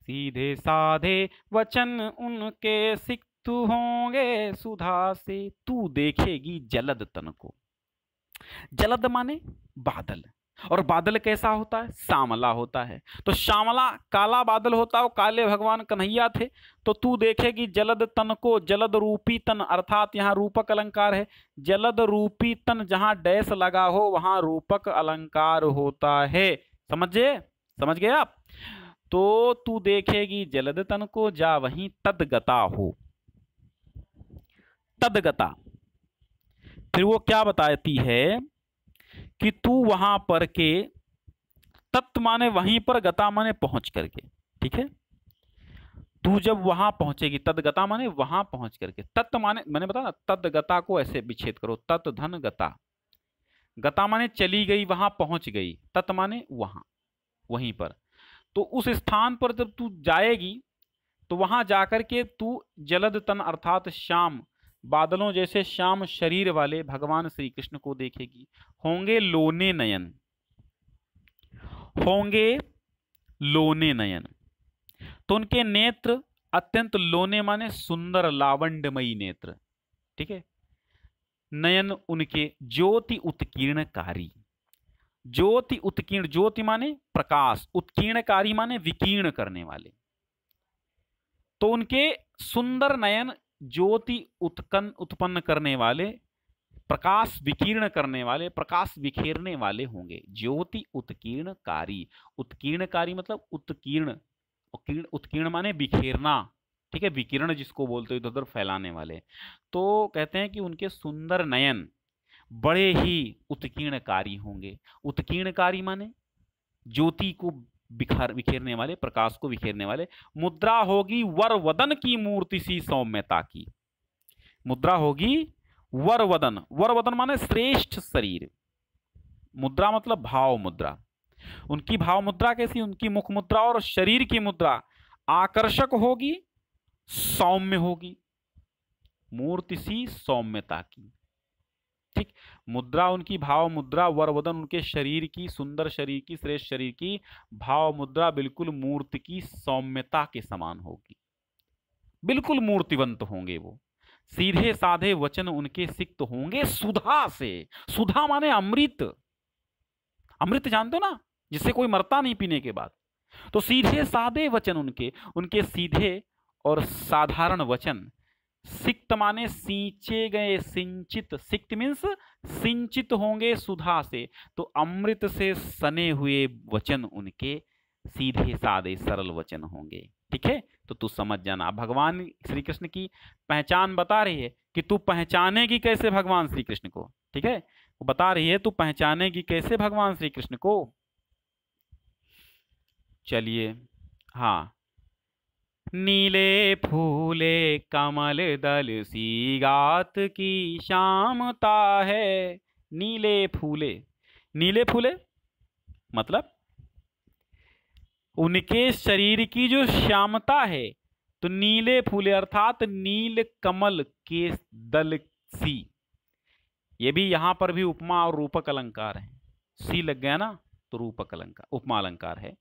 Speaker 1: सीधे साधे वचन उनके सिक्त होंगे सुधा से तू देखेगी जलद तन को जलद माने बादल और बादल कैसा होता है श्यामला होता है तो श्यामला काला बादल होता है काले भगवान कन्हैया थे तो तू देखेगी जलद तन को जलद रूपी तन अर्थात यहाँ रूपक अलंकार है जलद रूपी तन जहां डैश लगा हो वहां रूपक अलंकार होता है समझे समझ गए आप तो तू देखेगी जलद तन को जा वहीं तदगता हो तदगता फिर वो क्या बताती है कि तू वहां पर के तत् माने वहीं पर गता माने पहुंच करके ठीक है तू जब वहां पहुंचेगी तदगता माने वहां पहुंच करके तत् माने मैंने बता ना तदगता को ऐसे विच्छेद करो तत् धन गता गता माने चली गई वहां पहुंच गई तत् माने वहां वहीं पर तो उस स्थान पर जब तू जाएगी तो वहां जाकर के तू जलद तन अर्थात श्याम बादलों जैसे श्याम शरीर वाले भगवान श्री कृष्ण को देखेगी होंगे लोने नयन होंगे लोने नयन तो उनके नेत्र अत्यंत लोने माने सुंदर लावंडमयी नेत्र ठीक है नयन उनके ज्योति उत्कीर्णकारी ज्योति उत्कीर्ण ज्योति माने प्रकाश उत्कीर्णकारी माने विकीर्ण करने वाले तो उनके सुंदर नयन ज्योति उत्कन उत्पन्न करने वाले प्रकाश विकीर्ण करने वाले प्रकाश विखेरने वाले होंगे ज्योति उत्कीर्णकारी उत्कीर्णकारी मतलब उत्कीर्ण उत्कीर्ण उत्कीर्ण माने बिखेरना ठीक है विकीर्ण जिसको बोलते हो इधर उधर फैलाने वाले तो कहते हैं कि उनके सुंदर नयन बड़े ही उत्कीर्णकारी होंगे उत्कीर्णकारी माने ज्योति को बिखार बिखेरने वाले प्रकाश को बिखेरने वाले मुद्रा होगी वर वदन की मूर्ति सी सौम्यता की मुद्रा होगी वर वदन वर वदन माने श्रेष्ठ शरीर मुद्रा मतलब भाव मुद्रा उनकी भाव मुद्रा कैसी उनकी मुख मुद्रा और शरीर की मुद्रा आकर्षक होगी सौम्य होगी मूर्ति सी सौम्यता की ठीक मुद्रा उनकी भाव मुद्रा वर वदन उनके शरीर की सुंदर शरीर की श्रेष्ठ शरीर की भाव मुद्रा बिल्कुल मूर्ति की सौम्यता के समान होगी बिल्कुल मूर्तिवंत होंगे वो सीधे साधे वचन उनके सिक्त होंगे सुधा से सुधा माने अमृत अमृत जानते हो ना जिससे कोई मरता नहीं पीने के बाद तो सीधे साधे वचन उनके उनके सीधे और साधारण वचन सिक्त माने सींचे गए सिंचित सिक्त मीन्स सिंचित होंगे सुधा से तो अमृत से सने हुए वचन उनके सीधे साधे सरल वचन होंगे ठीक है तो तू समझ जाना भगवान श्री कृष्ण की पहचान बता रही है कि तू पहचानेगी कैसे भगवान श्री कृष्ण को ठीक है वो बता रही है तू पहचानेगी कैसे भगवान श्री कृष्ण को चलिए हाँ नीले फूले कमल दल सी गात की शामता है नीले फूले नीले फूले मतलब उनके शरीर की जो श्यामता है तो नीले फूले अर्थात नील कमल के दल सी ये भी यहां पर भी उपमा और रूपक अलंकार है सी लग गया ना तो रूपक अलंकार उपमा अलंकार है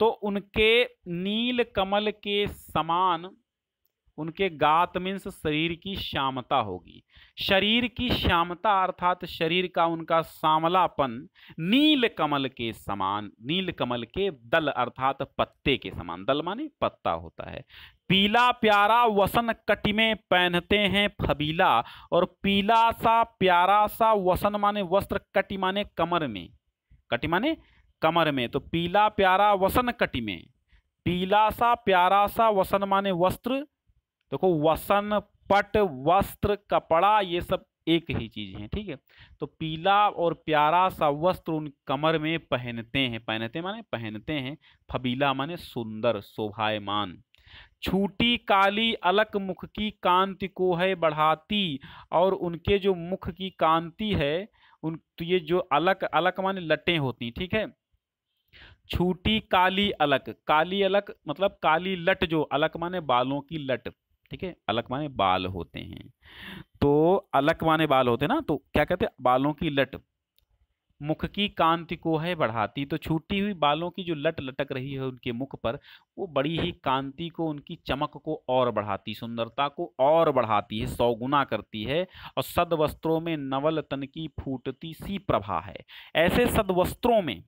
Speaker 1: तो उनके नील कमल के समान उनके गात मीन्स शरीर की श्यामता होगी शरीर की श्यामता अर्थात शरीर का उनका सामलापन नील कमल के समान नील कमल के दल अर्थात पत्ते के समान दल माने पत्ता होता है पीला प्यारा वसन कटि में पहनते हैं फबीला और पीला सा प्यारा सा वसन माने वस्त्र कटि माने कमर में कटि माने कमर में तो पीला प्यारा वसन कटी में पीला सा प्यारा सा वसन माने वस्त्र देखो तो वसन पट वस्त्र कपड़ा ये सब एक ही चीज है ठीक है तो पीला और प्यारा सा वस्त्र उन कमर में पहनते हैं पहनते माने पहनते हैं फबीला माने सुंदर शोभायमान छूटी काली अलक मुख की कांति को है बढ़ाती और उनके जो मुख की कांति है उन तो ये जो अलक अलक माने लटें होती ठीक है छूटी काली अलक काली अलक मतलब काली लट जो अलक माने बालों की लट ठीक है अलक माने बाल होते हैं तो अलक माने बाल होते हैं ना तो क्या कहते हैं बालों की लट मुख की कांति को है बढ़ाती तो छूटी हुई बालों की जो लट लटक रही है उनके मुख पर वो बड़ी ही कांति को उनकी चमक को और बढ़ाती सुंदरता को और बढ़ाती है सौगुना करती है और सद वस्त्रों में नवल तन की फूटती सी प्रभा है ऐसे सद वस्त्रों में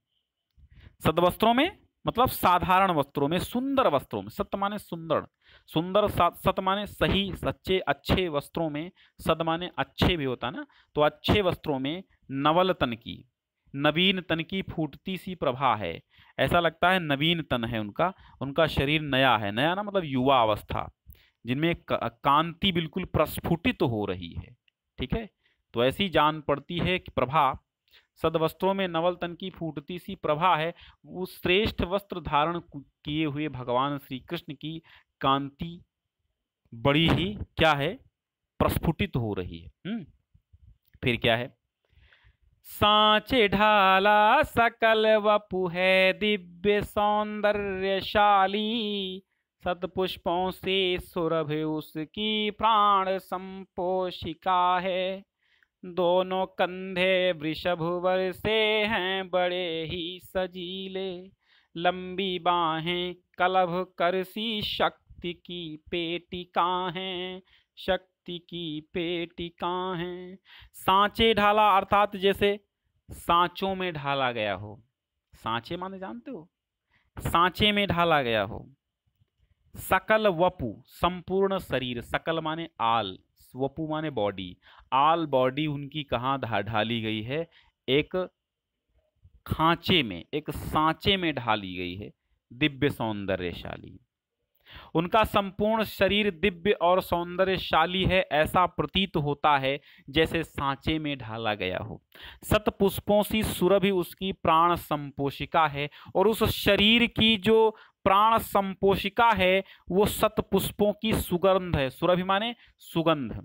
Speaker 1: सदवस्त्रों में मतलब साधारण वस्त्रों में सुंदर वस्त्रों में सत्य माने सुंदर सुंदर सत माने सही सच्चे अच्छे वस्त्रों में सद माने अच्छे भी होता ना तो अच्छे वस्त्रों में नवल तन की नवीन तन की फूटती सी प्रभा है ऐसा लगता है नवीन तन है उनका उनका शरीर नया है नया ना मतलब युवा अवस्था जिनमें कांति बिल्कुल प्रस्फुटित तो हो रही है ठीक है तो ऐसी जान पड़ती है कि प्रभा सदवस्त्रों में नवलतन की फूटती सी प्रभा है वो श्रेष्ठ वस्त्र धारण किए हुए भगवान श्री कृष्ण की कांति बड़ी ही क्या है प्रस्फुटित हो रही है हम्म। फिर क्या है सांचे ढाला सकल वपु है दिव्य सौंदर्यशाली सतपुष्पों से सुरभ उसकी प्राण संपोषिका है दोनों कंधे वृषभुवर से हैं बड़े ही सजीले लंबी बाहें कलभ कर सी शक्ति की पेटिका हैं शक्ति की पेटिका हैं सांचे ढाला अर्थात जैसे सांचों में ढाला गया हो सांचे माने जानते हो सांचे में ढाला गया हो सकल वपु संपूर्ण शरीर सकल माने आल वपू माने बॉडी आल बॉडी उनकी कहाँ ढाली गई है एक खांचे में एक सांचे में ढाली गई है दिव्य सौंदर्यशाली उनका संपूर्ण शरीर दिव्य और सौंदर्यशाली है ऐसा प्रतीत होता है जैसे सांचे में ढाला गया हो सतपुष्पों सी सुरभि उसकी प्राण संपोषिका है और उस शरीर की जो प्राण संपोषिका है वो सत पुष्पों की सुगंध है सुरभि माने सुगंध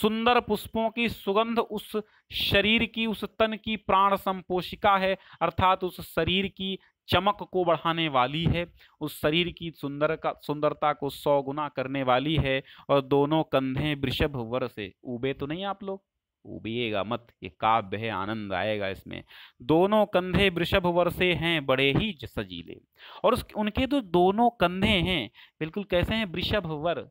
Speaker 1: सुंदर पुष्पों की सुगंध उस शरीर की उस तन की प्राण संपोषिका है अर्थात उस शरीर की चमक को बढ़ाने वाली है उस शरीर की सुंदर का सुंदरता को सौ गुना करने वाली है और दोनों कंधे वृषभ वर से उबे तो नहीं आप लोग उबिएगा मत ये काव्य है आनंद आएगा इसमें दोनों कंधे वृषभ वर्षे हैं बड़े ही सजीले और उस उनके जो तो दोनों कंधे हैं बिल्कुल कैसे हैं वृषभ वर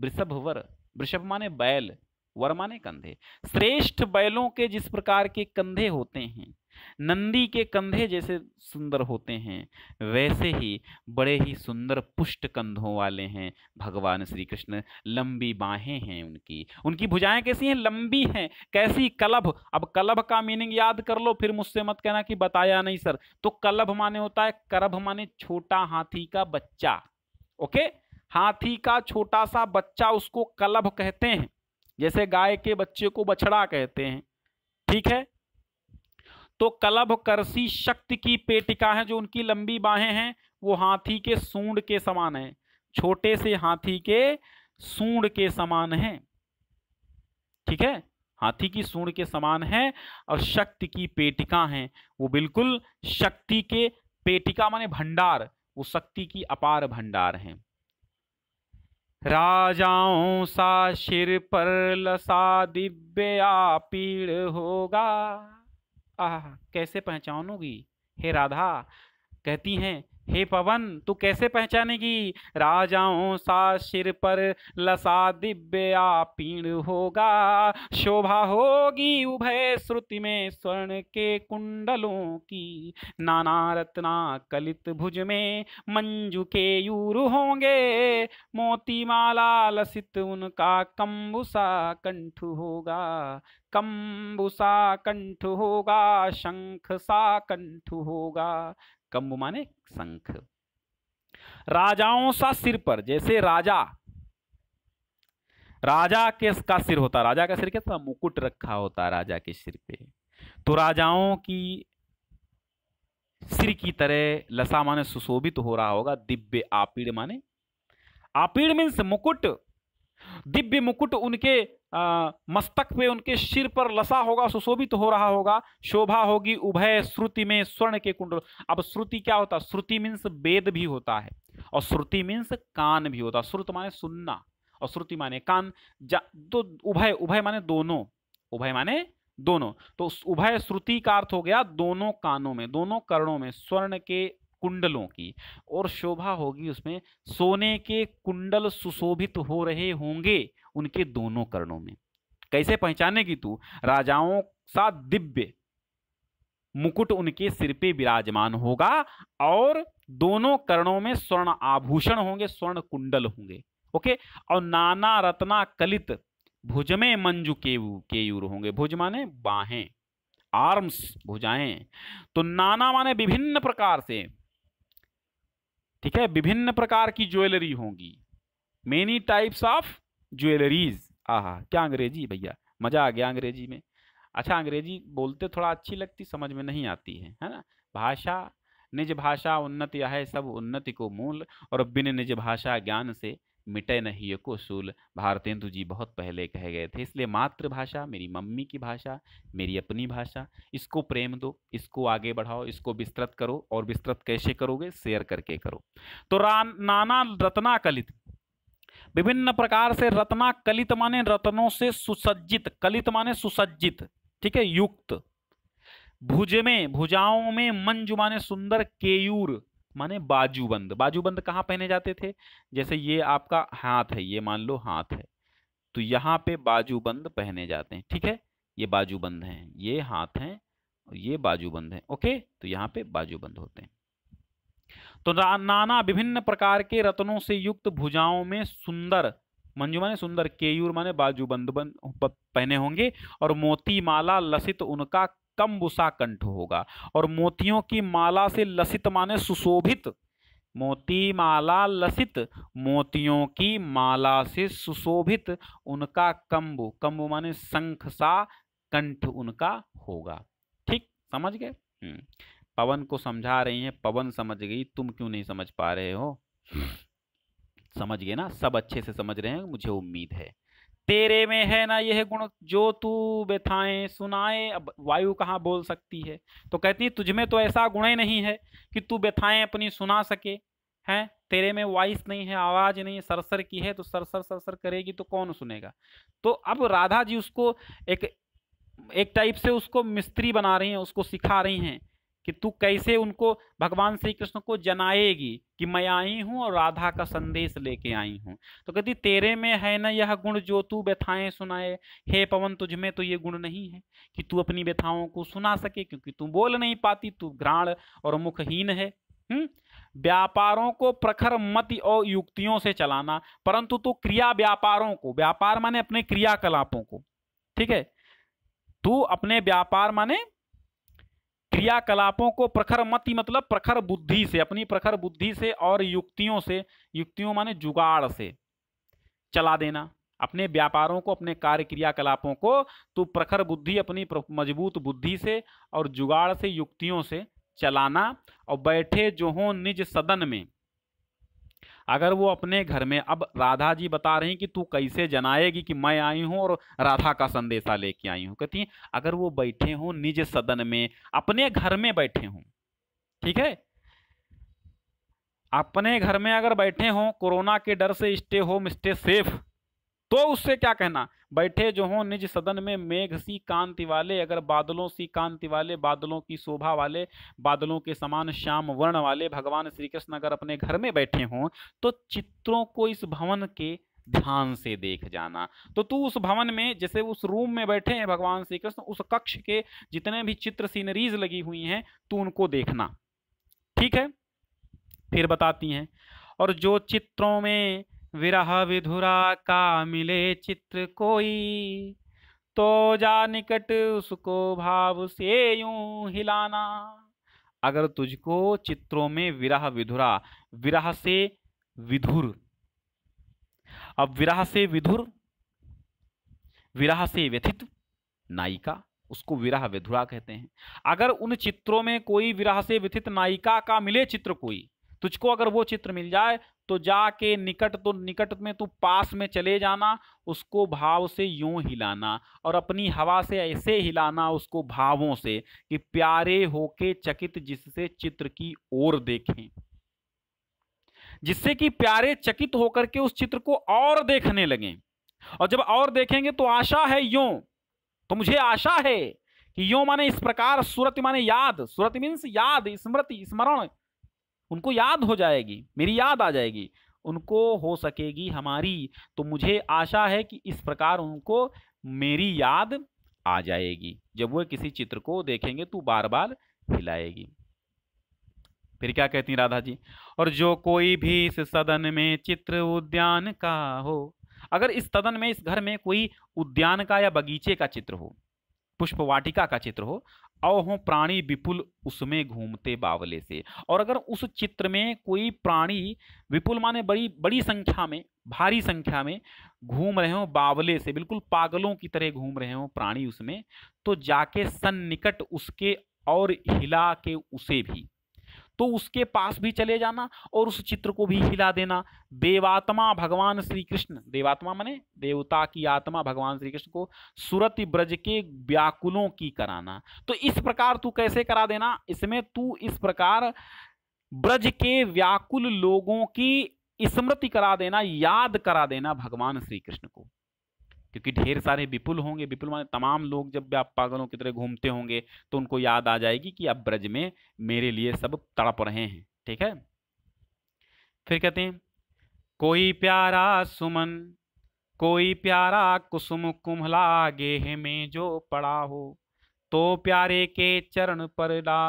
Speaker 1: वृषभ वर वृषभ माने बैल वर माने कंधे श्रेष्ठ बैलों के जिस प्रकार के कंधे होते हैं नंदी के कंधे जैसे सुंदर होते हैं वैसे ही बड़े ही सुंदर पुष्ट कंधों वाले हैं भगवान श्री कृष्ण लंबी बाहें हैं उनकी उनकी भुजाएं कैसी हैं लंबी हैं कैसी कलभ अब कलभ का मीनिंग याद कर लो फिर मुझसे मत कहना कि बताया नहीं सर तो कलभ माने होता है करभ माने छोटा हाथी का बच्चा ओके हाथी का छोटा सा बच्चा उसको कलभ कहते हैं जैसे गाय के बच्चे को बछड़ा कहते हैं ठीक है तो कलभ करसी शक्ति की पेटिका है जो उनकी लंबी बाहें हैं वो हाथी के सूंड के समान है छोटे से हाथी के सूंड के समान है ठीक है हाथी की सूंड के समान है और शक्ति की पेटिका है वो बिल्कुल शक्ति के पेटिका माने भंडार वो शक्ति की अपार भंडार है राजाओं सा सिर पर लसा दिव्य पीड़ होगा आह कैसे पहचानोगी हे राधा कहती हैं हे पवन तू कैसे पहचानेगी राजाओं सा सिर पर लसा दिव्य पीण होगा शोभा होगी उभय श्रुति में स्वर्ण के कुंडलों की नाना रत्ना कलित भुज में मंजू के यूर होंगे मोती माला लसित उनका कम्बुसा कंठ होगा कम्बुसा कंठ होगा शंख सा कंठ होगा कम्ब माने शंख राजाओं सा सिर पर जैसे राजा राजा के का सिर होता राजा का सिर के मुकुट रखा होता है राजा के सिर पे तो राजाओं की सिर की तरह लसा माने सुशोभित तो हो रहा होगा दिव्य आपीड़ माने आपीड़ मीन्स मुकुट दिव्य मुकुट उनके आ, मस्तक पे उनके सिर पर लसा होगा सुशोभित तो हो रहा होगा शोभा होगी उभय श्रुति में स्वर्ण के कुंडल अब श्रुति क्या होता है श्रुति मीन्स वेद भी होता है और श्रुति मीन्स कान भी होता है श्रुत माने सुनना और श्रुति माने कान जा तो उभय उभय माने दोनों उभय माने दोनों तो उभय श्रुति का अर्थ हो गया दोनों कानों में दोनों कर्णों में स्वर्ण के कुंडलों की और शोभा होगी उसमें सोने के कुंडल सुशोभित हो रहे होंगे उनके दोनों कर्णों में कैसे पहचाने की तू राजाओं सा दिव्य मुकुट उनके सिर पे विराजमान होगा और दोनों कर्णों में स्वर्ण आभूषण होंगे स्वर्ण कुंडल होंगे ओके और नाना रत्ना कलित भुज में मंजू केयू केयूर होंगे भुज माने बाहें आर्म्स भुजाएं तो नाना माने विभिन्न प्रकार से ठीक है विभिन्न प्रकार की ज्वेलरी होंगी मेनी टाइप्स ऑफ ज्वेलरीज आहा क्या अंग्रेजी भैया मजा आ गया अंग्रेजी में अच्छा अंग्रेजी बोलते थोड़ा अच्छी लगती समझ में नहीं आती है है ना भाषा निज भाषा उन्नति है सब उन्नति को मूल और बिन निज भाषा ज्ञान से मिटे नहीं ये कोसूल भारतेंदु जी बहुत पहले कह गए थे इसलिए मातृभाषा मेरी मम्मी की भाषा मेरी अपनी भाषा इसको प्रेम दो इसको आगे बढ़ाओ इसको विस्तृत करो और विस्तृत कैसे करोगे शेयर करके करो तो रान नाना रत्ना कलित विभिन्न प्रकार से रत्ना कलित माने रत्नों से सुसज्जित कलित माने सुसज्जित ठीक है युक्त भुज में भुजाओं में मंजु माने सुंदर केयूर माने बाजूबंद बाजूबंद कहाँ पहने जाते थे जैसे ये आपका हाथ है ये मान लो हाथ है तो यहाँ पे बाजूबंद पहने जाते हैं ठीक है ये बाजूबंद हैं ये हाथ हैं और ये बाजूबंद हैं ओके तो यहाँ पे बाजूबंद होते हैं तो नाना विभिन्न प्रकार के रत्नों से युक्त भुजाओं में सुंदर मंजू माने सुंदर केयूर माने बाजूबंद पहने होंगे और मोती माला लसित उनका कम्बुसा कंठ होगा और मोतियों की माला से लसित माने सुशोभित मोती माला लसित मोतियों की माला से सुशोभित उनका कम्बु कम्बु माने शंख सा कंठ उनका होगा ठीक समझ गए हम्म, पवन को समझा रही है पवन समझ गई तुम क्यों नहीं समझ पा रहे हो हम्म, समझ गए ना सब अच्छे से समझ रहे हैं मुझे उम्मीद है तेरे में है ना यह गुण जो तू व्यथाएं सुनाए अब वायु कहाँ बोल सकती है तो कहती है तुझमें तो ऐसा गुण ही नहीं है कि तू व्यथाएं अपनी सुना सके हैं तेरे में वॉइस नहीं है आवाज नहीं है सरसर की है तो सरसर सरसर करेगी तो कौन सुनेगा तो अब राधा जी उसको एक एक टाइप से उसको मिस्त्री बना रही हैं उसको सिखा रही हैं कि तू कैसे उनको भगवान श्री कृष्ण को जनाएगी कि मैं आई हूँ और राधा का संदेश लेके आई हूँ तो कहती तेरे में है ना यह गुण जो तू व्यथाएं सुनाए हे पवन तुझ में तो ये गुण नहीं है कि तू अपनी व्यथाओं को सुना सके क्योंकि तू बोल नहीं पाती तू घ्राण और मुखहीन है हुँ? व्यापारों को प्रखर मति और युक्तियों से चलाना परंतु तू क्रिया व्यापारों को व्यापार माने अपने क्रियाकलापों को ठीक है तू अपने व्यापार माने क्रियाकलापों को प्रखर मति मतलब प्रखर बुद्धि से अपनी प्रखर बुद्धि से और युक्तियों से युक्तियों माने जुगाड़ से चला देना अपने व्यापारों को अपने कार्य क्रियाकलापों को तो प्रखर बुद्धि अपनी मजबूत बुद्धि से और जुगाड़ से युक्तियों से चलाना और बैठे जो हों निज सदन में अगर वो अपने घर में अब राधा जी बता रही कि तू कैसे जनाएगी कि मैं आई हूँ और राधा का संदेशा लेके आई हूँ कहती हैं अगर वो बैठे हों निज सदन में अपने घर में बैठे हों ठीक है अपने घर में अगर बैठे हों कोरोना के डर से स्टे होम स्टे सेफ तो उससे क्या कहना बैठे जो हों निज सदन में मेघ सी कांति वाले अगर बादलों सी कांति वाले बादलों की शोभा वाले बादलों के समान श्याम वर्ण वाले भगवान श्री कृष्ण अगर अपने घर में बैठे हों तो चित्रों को इस भवन के ध्यान से देख जाना तो तू उस भवन में जैसे उस रूम में बैठे हैं भगवान श्री कृष्ण उस कक्ष के जितने भी चित्र सीनरीज लगी हुई हैं तू उनको देखना ठीक है फिर बताती हैं और जो चित्रों में विरह विधुरा का मिले चित्र कोई तो जा निकट उसको भाव से यूं हिलाना अगर तुझको चित्रों में विरह विधुरा विरह से विधुर अब विरह से विधुर विरह से व्यथित नायिका उसको विरह विधुरा कहते हैं अगर उन चित्रों में कोई विरह से व्यथित नायिका का मिले चित्र कोई तुझको अगर वो चित्र मिल जाए तो जाके निकट तो निकट में तू तो पास में चले जाना उसको भाव से यूं हिलाना और अपनी हवा से ऐसे हिलाना उसको भावों से कि प्यारे होके चकित जिससे चित्र की ओर देखें जिससे कि प्यारे चकित होकर के उस चित्र को और देखने लगें और जब और देखेंगे तो आशा है यूं तो मुझे आशा है कि यो माने इस प्रकार सूरत माने याद सूरत मीन्स याद स्मृति स्मरण उनको याद हो जाएगी मेरी याद आ जाएगी उनको हो सकेगी हमारी तो मुझे आशा है कि इस प्रकार उनको मेरी याद आ जाएगी जब वह किसी चित्र को देखेंगे तो बार बार हिलाएगी फिर क्या कहती राधा जी और जो कोई भी इस सदन में चित्र उद्यान का हो अगर इस सदन में इस घर में कोई उद्यान का या बगीचे का चित्र हो पुष्प वाटिका का चित्र हो अहो प्राणी विपुल उसमें घूमते बावले से और अगर उस चित्र में कोई प्राणी विपुल माने बड़ी बड़ी संख्या में भारी संख्या में घूम रहे हो बावले से बिल्कुल पागलों की तरह घूम रहे हो प्राणी उसमें तो जाके सन्निकट उसके और हिला के उसे भी तो उसके पास भी चले जाना और उस चित्र को भी हिला देना देवात्मा भगवान श्री कृष्ण देवात्मा माने देवता की आत्मा भगवान श्री कृष्ण को सुरत ब्रज के व्याकुलों की कराना तो इस प्रकार तू कैसे करा देना इसमें तू इस प्रकार ब्रज के व्याकुल लोगों की स्मृति करा देना याद करा देना भगवान श्री कृष्ण को क्योंकि ढेर सारे विपुल होंगे विपुल माने तमाम लोग जब भी आप पागलों की तरह घूमते होंगे तो उनको याद आ जाएगी कि अब ब्रज में मेरे लिए सब तड़प रहे हैं ठीक है फिर कहते हैं कोई प्यारा सुमन कोई प्यारा कुसुम कुमला गेह में जो पड़ा हो तो प्यारे के चरण पर डा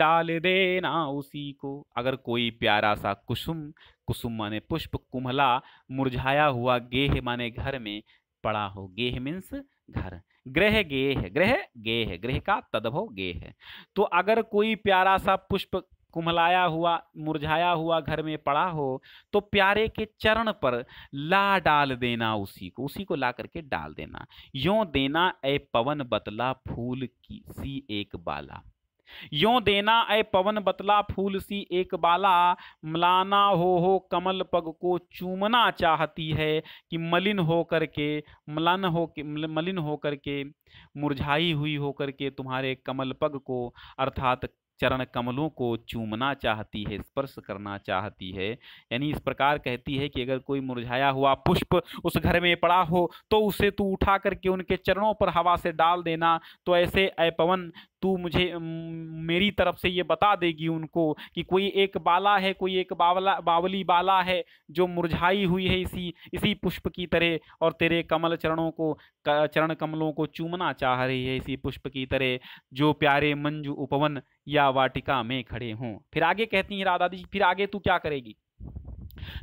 Speaker 1: डाल देना उसी को अगर कोई प्यारा सा कुसुम कुसुम माने पुष्प कुमला मुरझाया हुआ गेह माने घर में पड़ा हो गेह मीन्स घर ग्रह गेह ग्रह गेह ग्रह का तद्भव गेह है तो अगर कोई प्यारा सा पुष्प कुमलाया हुआ मुरझाया हुआ घर में पड़ा हो तो प्यारे के चरण पर ला डाल देना उसी को उसी को ला करके डाल देना यो देना ए पवन बतला फूल की सी एक बाला यो देना ए पवन बतला फूल सी एक बाला मलाना हो हो कमल पग को चूमना चाहती है कि मलिन हो कर के मलन हो के मलिन हो के मुरझाई हुई हो के तुम्हारे कमल पग को अर्थात चरण कमलों को चूमना चाहती है स्पर्श करना चाहती है यानी इस प्रकार कहती है कि अगर कोई मुरझाया हुआ पुष्प उस घर में पड़ा हो तो उसे तू उठा करके उनके चरणों पर हवा से डाल देना तो ऐसे अय पवन तू मुझे मेरी तरफ से ये बता देगी उनको कि कोई एक बाला है कोई एक बावला बावली बाला है जो मुरझाई हुई है इसी इसी पुष्प की तरह और तेरे कमल चरणों को चरण कमलों को चूमना चाह रही है इसी पुष्प की तरह जो प्यारे मंजू उपवन या वाटिका में खड़े हों फिर आगे कहती हैं राधा जी फिर आगे तू क्या करेगी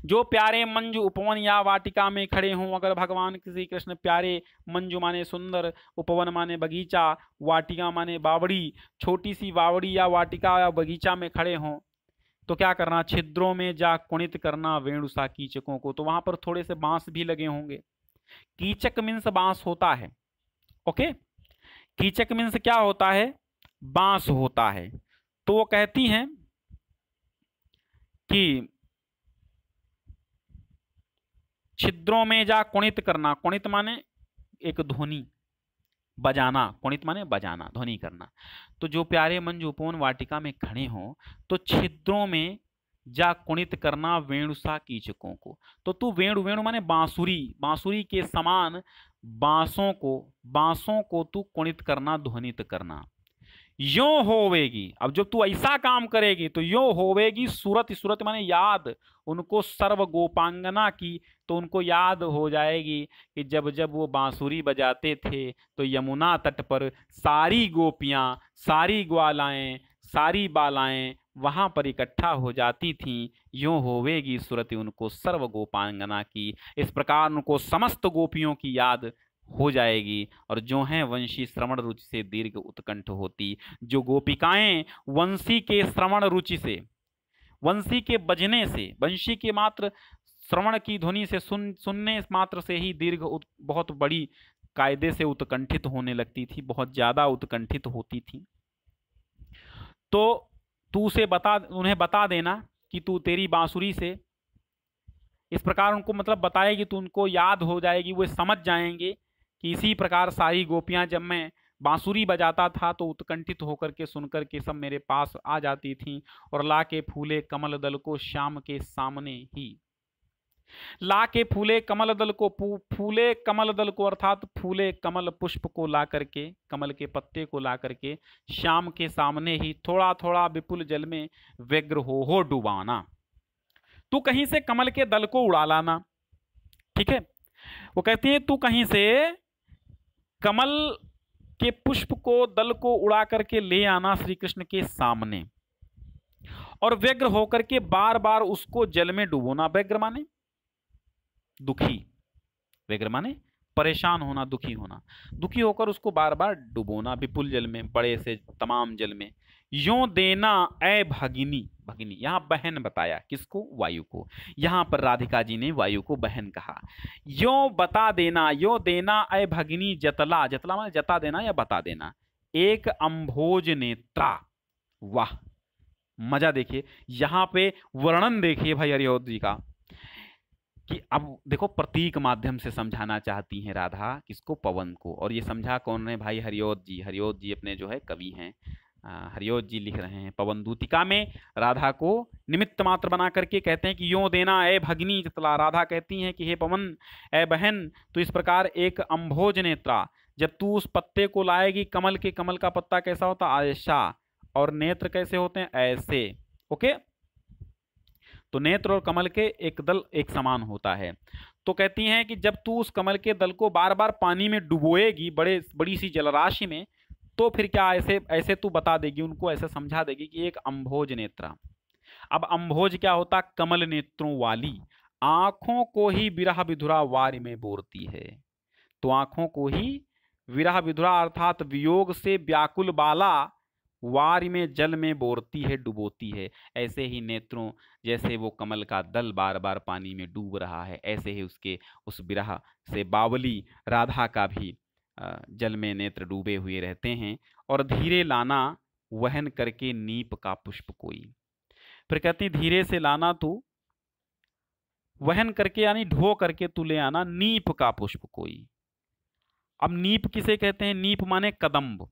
Speaker 1: जो प्यारे मंजू उपवन या वाटिका में खड़े हों अगर भगवान श्री कृष्ण प्यारे मंजू माने सुंदर उपवन माने बगीचा वाटिका माने बावड़ी छोटी सी बावड़ी या वाटिका या बगीचा में खड़े हों तो क्या करना छिद्रों में जा कुणित करना वेणुसा कीचकों को तो वहां पर थोड़े से बांस भी लगे होंगे कीचक मीन्स बांस होता है ओके कीचक मीन्स क्या होता है बांस होता है तो वो कहती हैं कि छिद्रों में जा कुणित करना कुणित माने एक ध्वनि बजाना कुणित माने बजाना ध्वनि करना तो जो प्यारे मन जो उपवन वाटिका में खड़े हो तो छिद्रों में जा कुणित करना वेणुसा कीचकों को तो तू वेणु वेणु माने बांसुरी बांसुरी के समान बांसों को बांसों को तू कुणित करना ध्वनित करना यो होवेगी अब जब तू ऐसा काम करेगी तो यो होवेगी सूरत सूरत माने याद उनको सर्व गोपांगना की तो उनको याद हो जाएगी कि जब जब वो बांसुरी बजाते थे तो यमुना तट पर सारी गोपियाँ सारी ग्वालाएँ सारी बालाएँ वहाँ पर इकट्ठा हो जाती थीं यो होवेगी सूरत उनको सर्व गोपांगना की इस प्रकार उनको समस्त गोपियों की याद हो जाएगी और जो हैं वंशी श्रवण रुचि से दीर्घ उत्कंठ होती जो गोपिकाएं वंशी के श्रवण रुचि से वंशी के बजने से वंशी के मात्र श्रवण की ध्वनि से सुन सुनने मात्र से ही दीर्घ बहुत बड़ी कायदे से उत्कंठित होने लगती थी बहुत ज़्यादा उत्कंठित होती थी तो तू उसे बता उन्हें बता देना कि तू तेरी बांसुरी से इस प्रकार उनको मतलब बताएगी तो उनको याद हो जाएगी वे समझ जाएंगे कि इसी प्रकार सारी गोपियां जब मैं बांसुरी बजाता था तो उत्कंठित होकर के सुनकर के सब मेरे पास आ जाती थीं और ला के फूले कमल दल को शाम के सामने ही ला के फूले कमल दल को फूले कमल दल को अर्थात फूले कमल पुष्प को ला करके कमल के पत्ते को ला करके शाम के सामने ही थोड़ा थोड़ा विपुल जल में व्यग्र हो हो डुबाना तू कहीं से कमल के दल को उड़ा लाना ठीक है वो कहती है तू कहीं से कमल के पुष्प को दल को उड़ा करके ले आना श्री कृष्ण के सामने और व्यग्र होकर के बार बार उसको जल में डूबोना व्यग्र माने दुखी व्यग्र माने परेशान होना दुखी होना दुखी होकर उसको बार बार डुबोना विपुल जल में बड़े से तमाम जल में यो देना ए भगिनी भगिनी यहाँ बहन बताया किसको वायु को यहाँ पर राधिका जी ने वायु को बहन कहा यो बता देना यो देना अय भगिनी जतला जतला मतलब जता देना या बता देना एक अम्भोज नेत्रा वाह मजा देखिए यहाँ पे वर्णन देखिए भाई हरिओद जी का कि अब देखो प्रतीक माध्यम से समझाना चाहती हैं राधा किसको पवन को और ये समझा कौन है भाई हरिओद जी हरिओद जी अपने जो है कवि हैं हरिओत जी लिख रहे हैं पवन दूतिका में राधा को निमित्त मात्र बना करके कहते हैं कि यो देना ऐ भगनी जतला राधा कहती हैं कि हे पवन ए बहन तो इस प्रकार एक अम्भोज नेत्रा जब तू उस पत्ते को लाएगी कमल के कमल का पत्ता कैसा होता ऐसा और नेत्र कैसे होते हैं ऐसे ओके तो नेत्र और कमल के एक दल एक समान होता है तो कहती हैं कि जब तू उस कमल के दल को बार बार पानी में डुबोएगी बड़े बड़ी सी जलराशि में तो फिर क्या ऐसे ऐसे तू बता देगी उनको ऐसे समझा देगी कि एक अंभोज नेत्रा अब अंभोज क्या होता कमल नेत्रों वाली आंखों को ही विरह विधुरा वार में बोरती है तो आंखों को ही विरह विधुरा अर्थात वियोग से व्याकुल बाला वार में जल में बोरती है डुबोती है ऐसे ही नेत्रों जैसे वो कमल का दल बार बार पानी में डूब रहा है ऐसे ही उसके उस विरह से बावली राधा का भी जल में नेत्र डूबे हुए रहते हैं और धीरे लाना वहन करके नीप का पुष्प कोई फिर कहती धीरे से लाना तू वहन करके यानी ढो करके तू ले आना नीप का पुष्प कोई अब नीप किसे कहते हैं नीप माने कदम्ब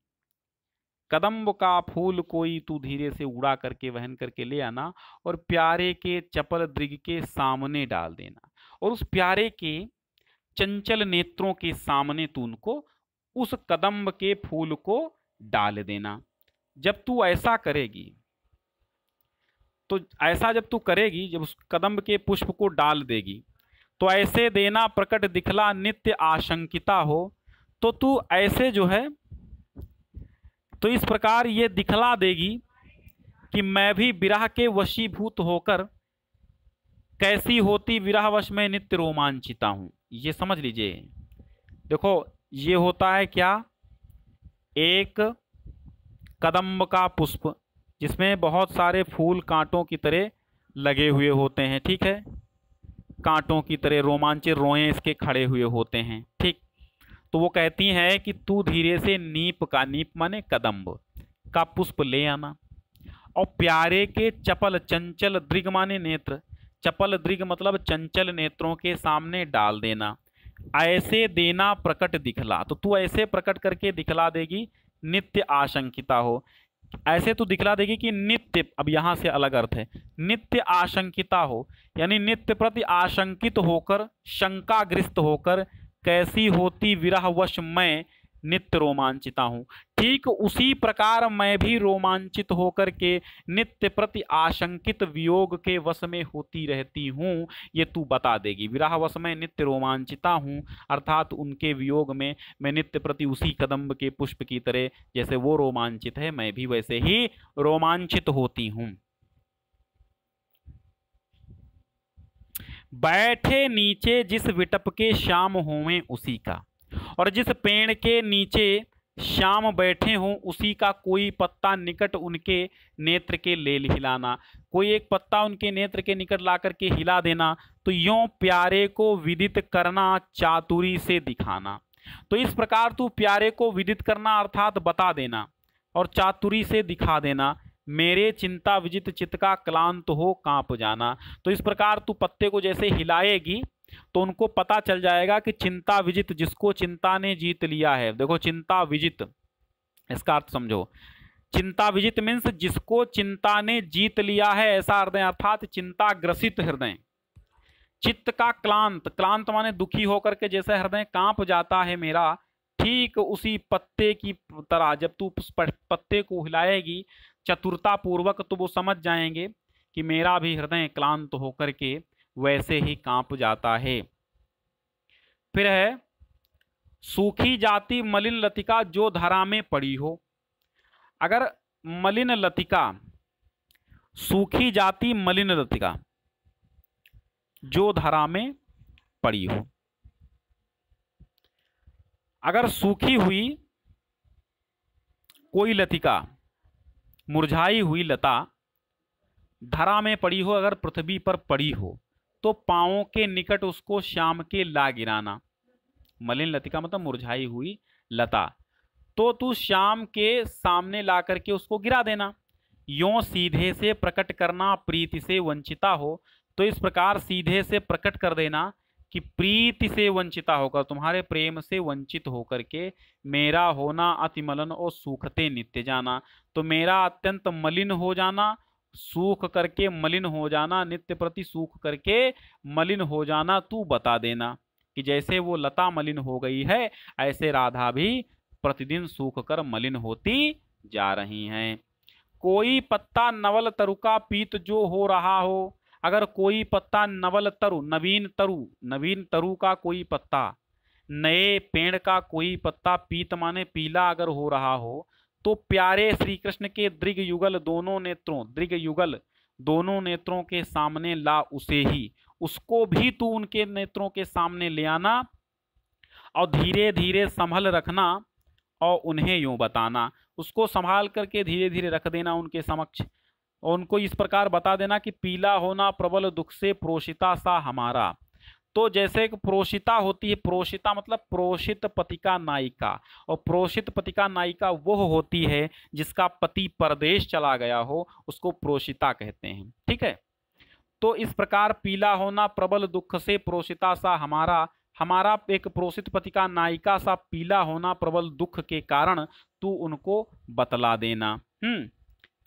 Speaker 1: कदम्ब का फूल कोई तू धीरे से उड़ा करके वहन करके ले आना और प्यारे के चपल दृग के सामने डाल देना और उस प्यारे के चंचल नेत्रों के सामने तू उनको उस कदम्ब के फूल को डाल देना जब तू ऐसा करेगी तो ऐसा जब तू करेगी जब उस कदम्ब के पुष्प को डाल देगी तो ऐसे देना प्रकट दिखला नित्य आशंकिता हो तो तू ऐसे जो है तो इस प्रकार ये दिखला देगी कि मैं भी विरह के वशीभूत होकर कैसी होती विरहवश में नित्य रोमांचिता हूँ ये समझ लीजिए देखो ये होता है क्या एक कदम्ब का पुष्प जिसमें बहुत सारे फूल कांटों की तरह लगे हुए होते हैं ठीक है कांटों की तरह रोमांचित रोएं इसके खड़े हुए होते हैं ठीक तो वो कहती हैं कि तू धीरे से नीप का नीप माने कदम्ब का पुष्प ले आना और प्यारे के चपल चंचल दृग माने नेत्र चपल दृग मतलब चंचल नेत्रों के सामने डाल देना ऐसे देना प्रकट दिखला तो तू ऐसे प्रकट करके दिखला देगी नित्य आशंकिता हो ऐसे तू दिखला देगी कि नित्य अब यहाँ से अलग अर्थ है नित्य आशंकिता हो यानी नित्य प्रति आशंकित होकर शंकाग्रस्त होकर कैसी होती विरह वश मैं नित्य रोमांचिता हूँ ठीक उसी प्रकार मैं भी रोमांचित होकर के नित्य प्रति आशंकित वियोग के वश में होती रहती हूँ ये तू बता देगी विराह वश में नित्य रोमांचिता हूँ अर्थात उनके वियोग में मैं नित्य प्रति उसी कदम्ब के पुष्प की तरह जैसे वो रोमांचित है मैं भी वैसे ही रोमांचित होती हूँ बैठे नीचे जिस विटप के श्याम होवें उसी का और जिस पेड़ के नीचे श्याम बैठे हों उसी का कोई पत्ता निकट उनके नेत्र के ले हिलाना कोई एक पत्ता उनके नेत्र के निकट ला करके हिला देना तो यों प्यारे को विदित करना चातुरी से दिखाना तो इस प्रकार तू प्यारे को विदित करना अर्थात बता देना और चातुरी से दिखा देना मेरे चिंता विजित चित्त का क्लांत हो कांप जाना तो इस प्रकार तू पत्ते को जैसे हिलाएगी तो उनको पता चल जाएगा कि चिंता विजित जिसको चिंता ने जीत लिया है देखो चिंता विजित इसका अर्थ समझो चिंता विजित मीन्स जिसको चिंता ने जीत लिया है ऐसा हृदय अर्थात चिंता ग्रसित हृदय चित्त का क्लांत क्लांत माने दुखी होकर के जैसे हृदय कांप जाता है मेरा ठीक उसी पत्ते की तरह जब तू पत्ते को हिलाएगी चतुरता पूर्वक तो वो समझ जाएंगे कि मेरा भी हृदय क्लांत होकर के वैसे ही कांप जाता है फिर है सूखी जाती मलिन लतिका जो धरा में पड़ी हो अगर मलिन लतिका सूखी जाती मलिन लतिका जो धरा में पड़ी हो अगर सूखी हुई कोई लतिका मुरझाई हुई लता धरा में पड़ी हो अगर पृथ्वी पर पड़ी हो तो पाओ के निकट उसको श्याम के ला गिराना मलिन लतिका मतलब मुरझाई हुई लता तो तू श्याम के सामने ला करके उसको गिरा देना यो सीधे से प्रकट करना प्रीति से वंचिता हो तो इस प्रकार सीधे से प्रकट कर देना कि प्रीति से वंचिता होकर तुम्हारे प्रेम से वंचित होकर के मेरा होना अति मलन और सूखते नित्य जाना तो मेरा अत्यंत मलिन हो जाना सूख करके मलिन हो जाना नित्य प्रति सूख करके मलिन हो जाना तू बता देना कि जैसे वो लता मलिन हो गई है ऐसे राधा भी प्रतिदिन सूख कर मलिन होती जा रही हैं कोई पत्ता नवल तरुका पीत जो हो रहा हो अगर कोई पत्ता नवल तरु नवीन तरु नवीन तरु का कोई पत्ता नए पेड़ का कोई पत्ता पीत माने पीला अगर हो रहा हो तो प्यारे श्री कृष्ण के दृग युगल दोनों नेत्रों दृग युगल दोनों नेत्रों के सामने ला उसे ही उसको भी तू उनके नेत्रों के सामने ले आना और धीरे धीरे संभल रखना और उन्हें यूं बताना उसको संभाल करके धीरे धीरे रख देना उनके समक्ष और उनको इस प्रकार बता देना कि पीला होना प्रबल दुख से प्रोषिता सा हमारा तो जैसे एक प्रोषिता होती है प्रोषिता मतलब प्रोषित पतिका नायिका और प्रोषित पतिका नायिका वह होती है जिसका पति परदेश चला गया हो उसको प्रोषिता कहते हैं ठीक है तो इस प्रकार पीला होना प्रबल दुख से प्रोषिता सा हमारा हमारा एक प्रोषित पतिका नायिका सा पीला होना प्रबल दुख के कारण तू उनको बतला देना हम्म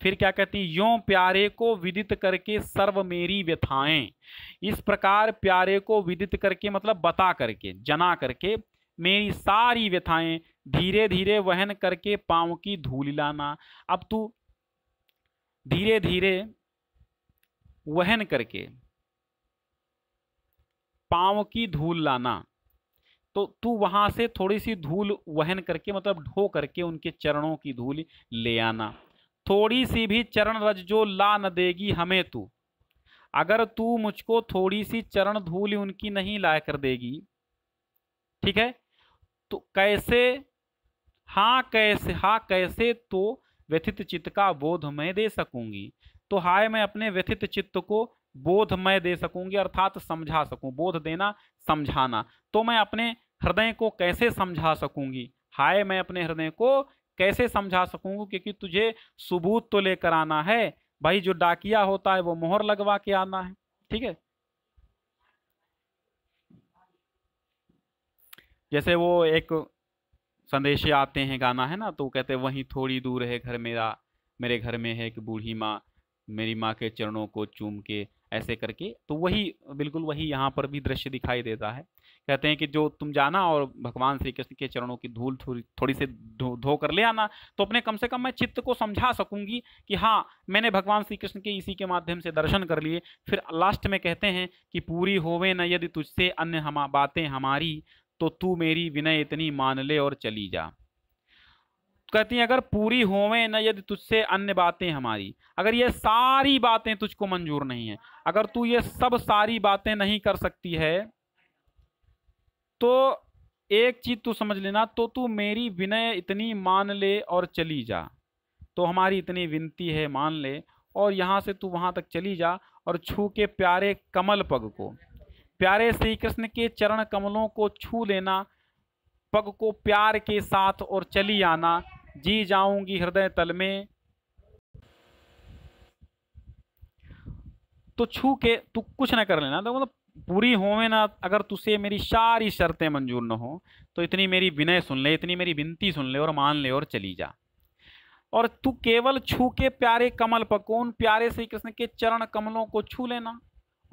Speaker 1: फिर क्या कहती है यो प्यारे को विदित करके सर्व मेरी व्यथाएं इस प्रकार प्यारे को विदित करके मतलब बता करके जना करके मेरी सारी व्यथाएं धीरे धीरे वहन करके पाँव की धूल लाना अब तू धीरे धीरे वहन करके पाँव की धूल लाना तो तू वहाँ से थोड़ी सी धूल वहन करके मतलब ढो करके उनके चरणों की धूल ले आना थोड़ी सी भी चरण रज जो ला न देगी हमें तू अगर तू मुझको थोड़ी सी चरण धूल उनकी नहीं ला कर देगी ठीक है तो कैसे हाँ कैसे हाँ कैसे तो व्यथित चित्त का बोध मैं दे सकूंगी तो हाय मैं अपने व्यथित चित्त को बोध मैं दे सकूंगी अर्थात समझा सकूं बोध देना समझाना तो मैं अपने हृदय को कैसे समझा सकूंगी हाय मैं अपने हृदय को कैसे समझा सकूँ क्योंकि तुझे सबूत तो लेकर आना है भाई जो डाकिया होता है वो मोहर लगवा के आना है ठीक है जैसे वो एक संदेशे आते हैं गाना है ना तो कहते हैं वहीं थोड़ी दूर है घर मेरा मेरे घर में है एक बूढ़ी माँ मेरी माँ के चरणों को चूम के ऐसे करके तो वही बिल्कुल वही यहाँ पर भी दृश्य दिखाई देता है कहते हैं कि जो तुम जाना और भगवान श्री कृष्ण के चरणों की धूल थोड़ी थोड़ी से धो धो कर ले आना तो अपने कम से कम मैं चित्त को समझा सकूंगी कि हाँ मैंने भगवान श्री कृष्ण के इसी के माध्यम से दर्शन कर लिए फिर लास्ट में कहते हैं कि पूरी होवे न यदि तुझसे अन्य हम बातें हमारी तो तू मेरी विनय इतनी मान ले और चली जा कहती हैं अगर पूरी होवे न यदि तुझसे अन्य बातें हमारी अगर ये सारी बातें तुझको मंजूर नहीं है अगर तू ये सब सारी बातें नहीं कर सकती है तो एक चीज तू समझ लेना तो तू मेरी विनय इतनी मान ले और चली जा तो हमारी इतनी विनती है मान ले और यहाँ से तू वहाँ तक चली जा और छू के प्यारे कमल पग को प्यारे श्री कृष्ण के चरण कमलों को छू लेना पग को प्यार के साथ और चली आना जी जाऊंगी हृदय तल में तो छू के तू कुछ ना कर लेना तो मतलब पूरी होवे ना अगर तुसे मेरी सारी शर्तें मंजूर न हो तो इतनी मेरी विनय सुन ले इतनी मेरी विनती सुन ले और मान ले और चली जा और तू केवल छू के प्यारे कमल पकोन प्यारे श्री कृष्ण के चरण कमलों को छू लेना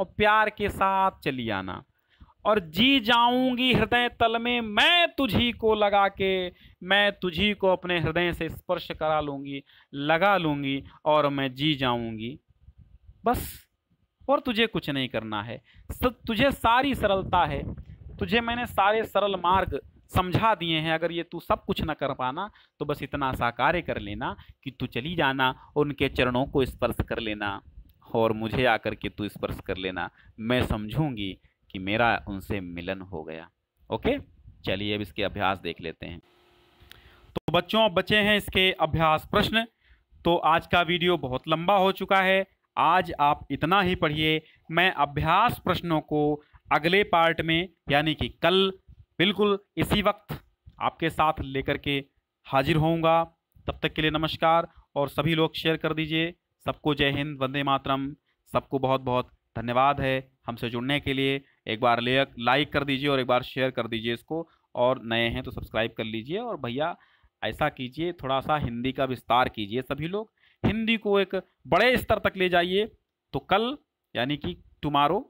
Speaker 1: और प्यार के साथ चली आना और जी जाऊंगी हृदय तल में मैं तुझी को लगा के मैं तुझी को अपने हृदय से स्पर्श करा लूंगी लगा लूंगी और मैं जी जाऊंगी बस और तुझे कुछ नहीं करना है तुझे सारी सरलता है तुझे मैंने सारे सरल मार्ग समझा दिए हैं अगर ये तू सब कुछ ना कर पाना तो बस इतना सा कार्य कर लेना कि तू चली जाना और उनके चरणों को स्पर्श कर लेना और मुझे आकर के तू स्पर्श कर लेना मैं समझूंगी कि मेरा उनसे मिलन हो गया ओके चलिए अब इसके अभ्यास देख लेते हैं तो बच्चों बचे हैं इसके अभ्यास प्रश्न तो आज का वीडियो बहुत लंबा हो चुका है आज आप इतना ही पढ़िए मैं अभ्यास प्रश्नों को अगले पार्ट में यानी कि कल बिल्कुल इसी वक्त आपके साथ लेकर के हाजिर होऊंगा तब तक के लिए नमस्कार और सभी लोग शेयर कर दीजिए सबको जय हिंद वंदे मातरम सबको बहुत बहुत धन्यवाद है हमसे जुड़ने के लिए एक बार लाइक कर दीजिए और एक बार शेयर कर दीजिए इसको और नए हैं तो सब्सक्राइब कर लीजिए और भैया ऐसा कीजिए थोड़ा सा हिंदी का विस्तार कीजिए सभी लोग हिंदी को एक बड़े स्तर तक ले जाइए तो कल यानी कि टुमारो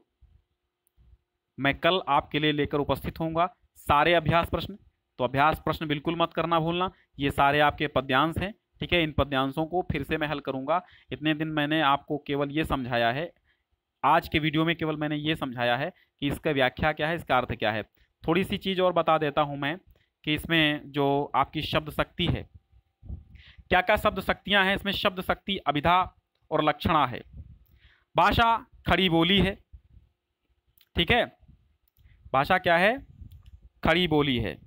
Speaker 1: मैं कल आपके लिए लेकर उपस्थित होऊंगा सारे अभ्यास प्रश्न तो अभ्यास प्रश्न बिल्कुल मत करना भूलना ये सारे आपके पद्यांश हैं ठीक है इन पद्यांशों को फिर से मैं हल करूंगा इतने दिन मैंने आपको केवल ये समझाया है आज के वीडियो में केवल मैंने ये समझाया है कि इसका व्याख्या क्या है इसका अर्थ क्या है थोड़ी सी चीज़ और बता देता हूँ मैं कि इसमें जो आपकी शब्द शक्ति है क्या क्या शब्द शक्तियाँ हैं इसमें शब्द शक्ति अभिधा और लक्षणा है भाषा खड़ी बोली है ठीक है भाषा क्या है खड़ी बोली है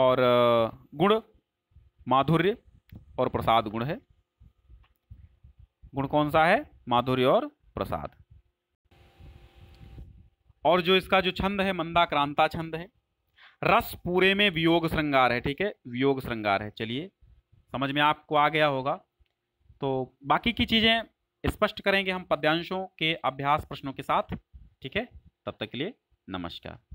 Speaker 1: और गुण माधुर्य और प्रसाद गुण है गुण कौन सा है माधुर्य और प्रसाद और जो इसका जो छंद है मंदा क्रांता छंद है रस पूरे में वियोग श्रृंगार है ठीक है वियोग श्रृंगार है चलिए समझ में आपको आ गया होगा तो बाकी की चीज़ें स्पष्ट करेंगे हम पद्यांशों के अभ्यास प्रश्नों के साथ ठीक है तब तक के लिए नमस्कार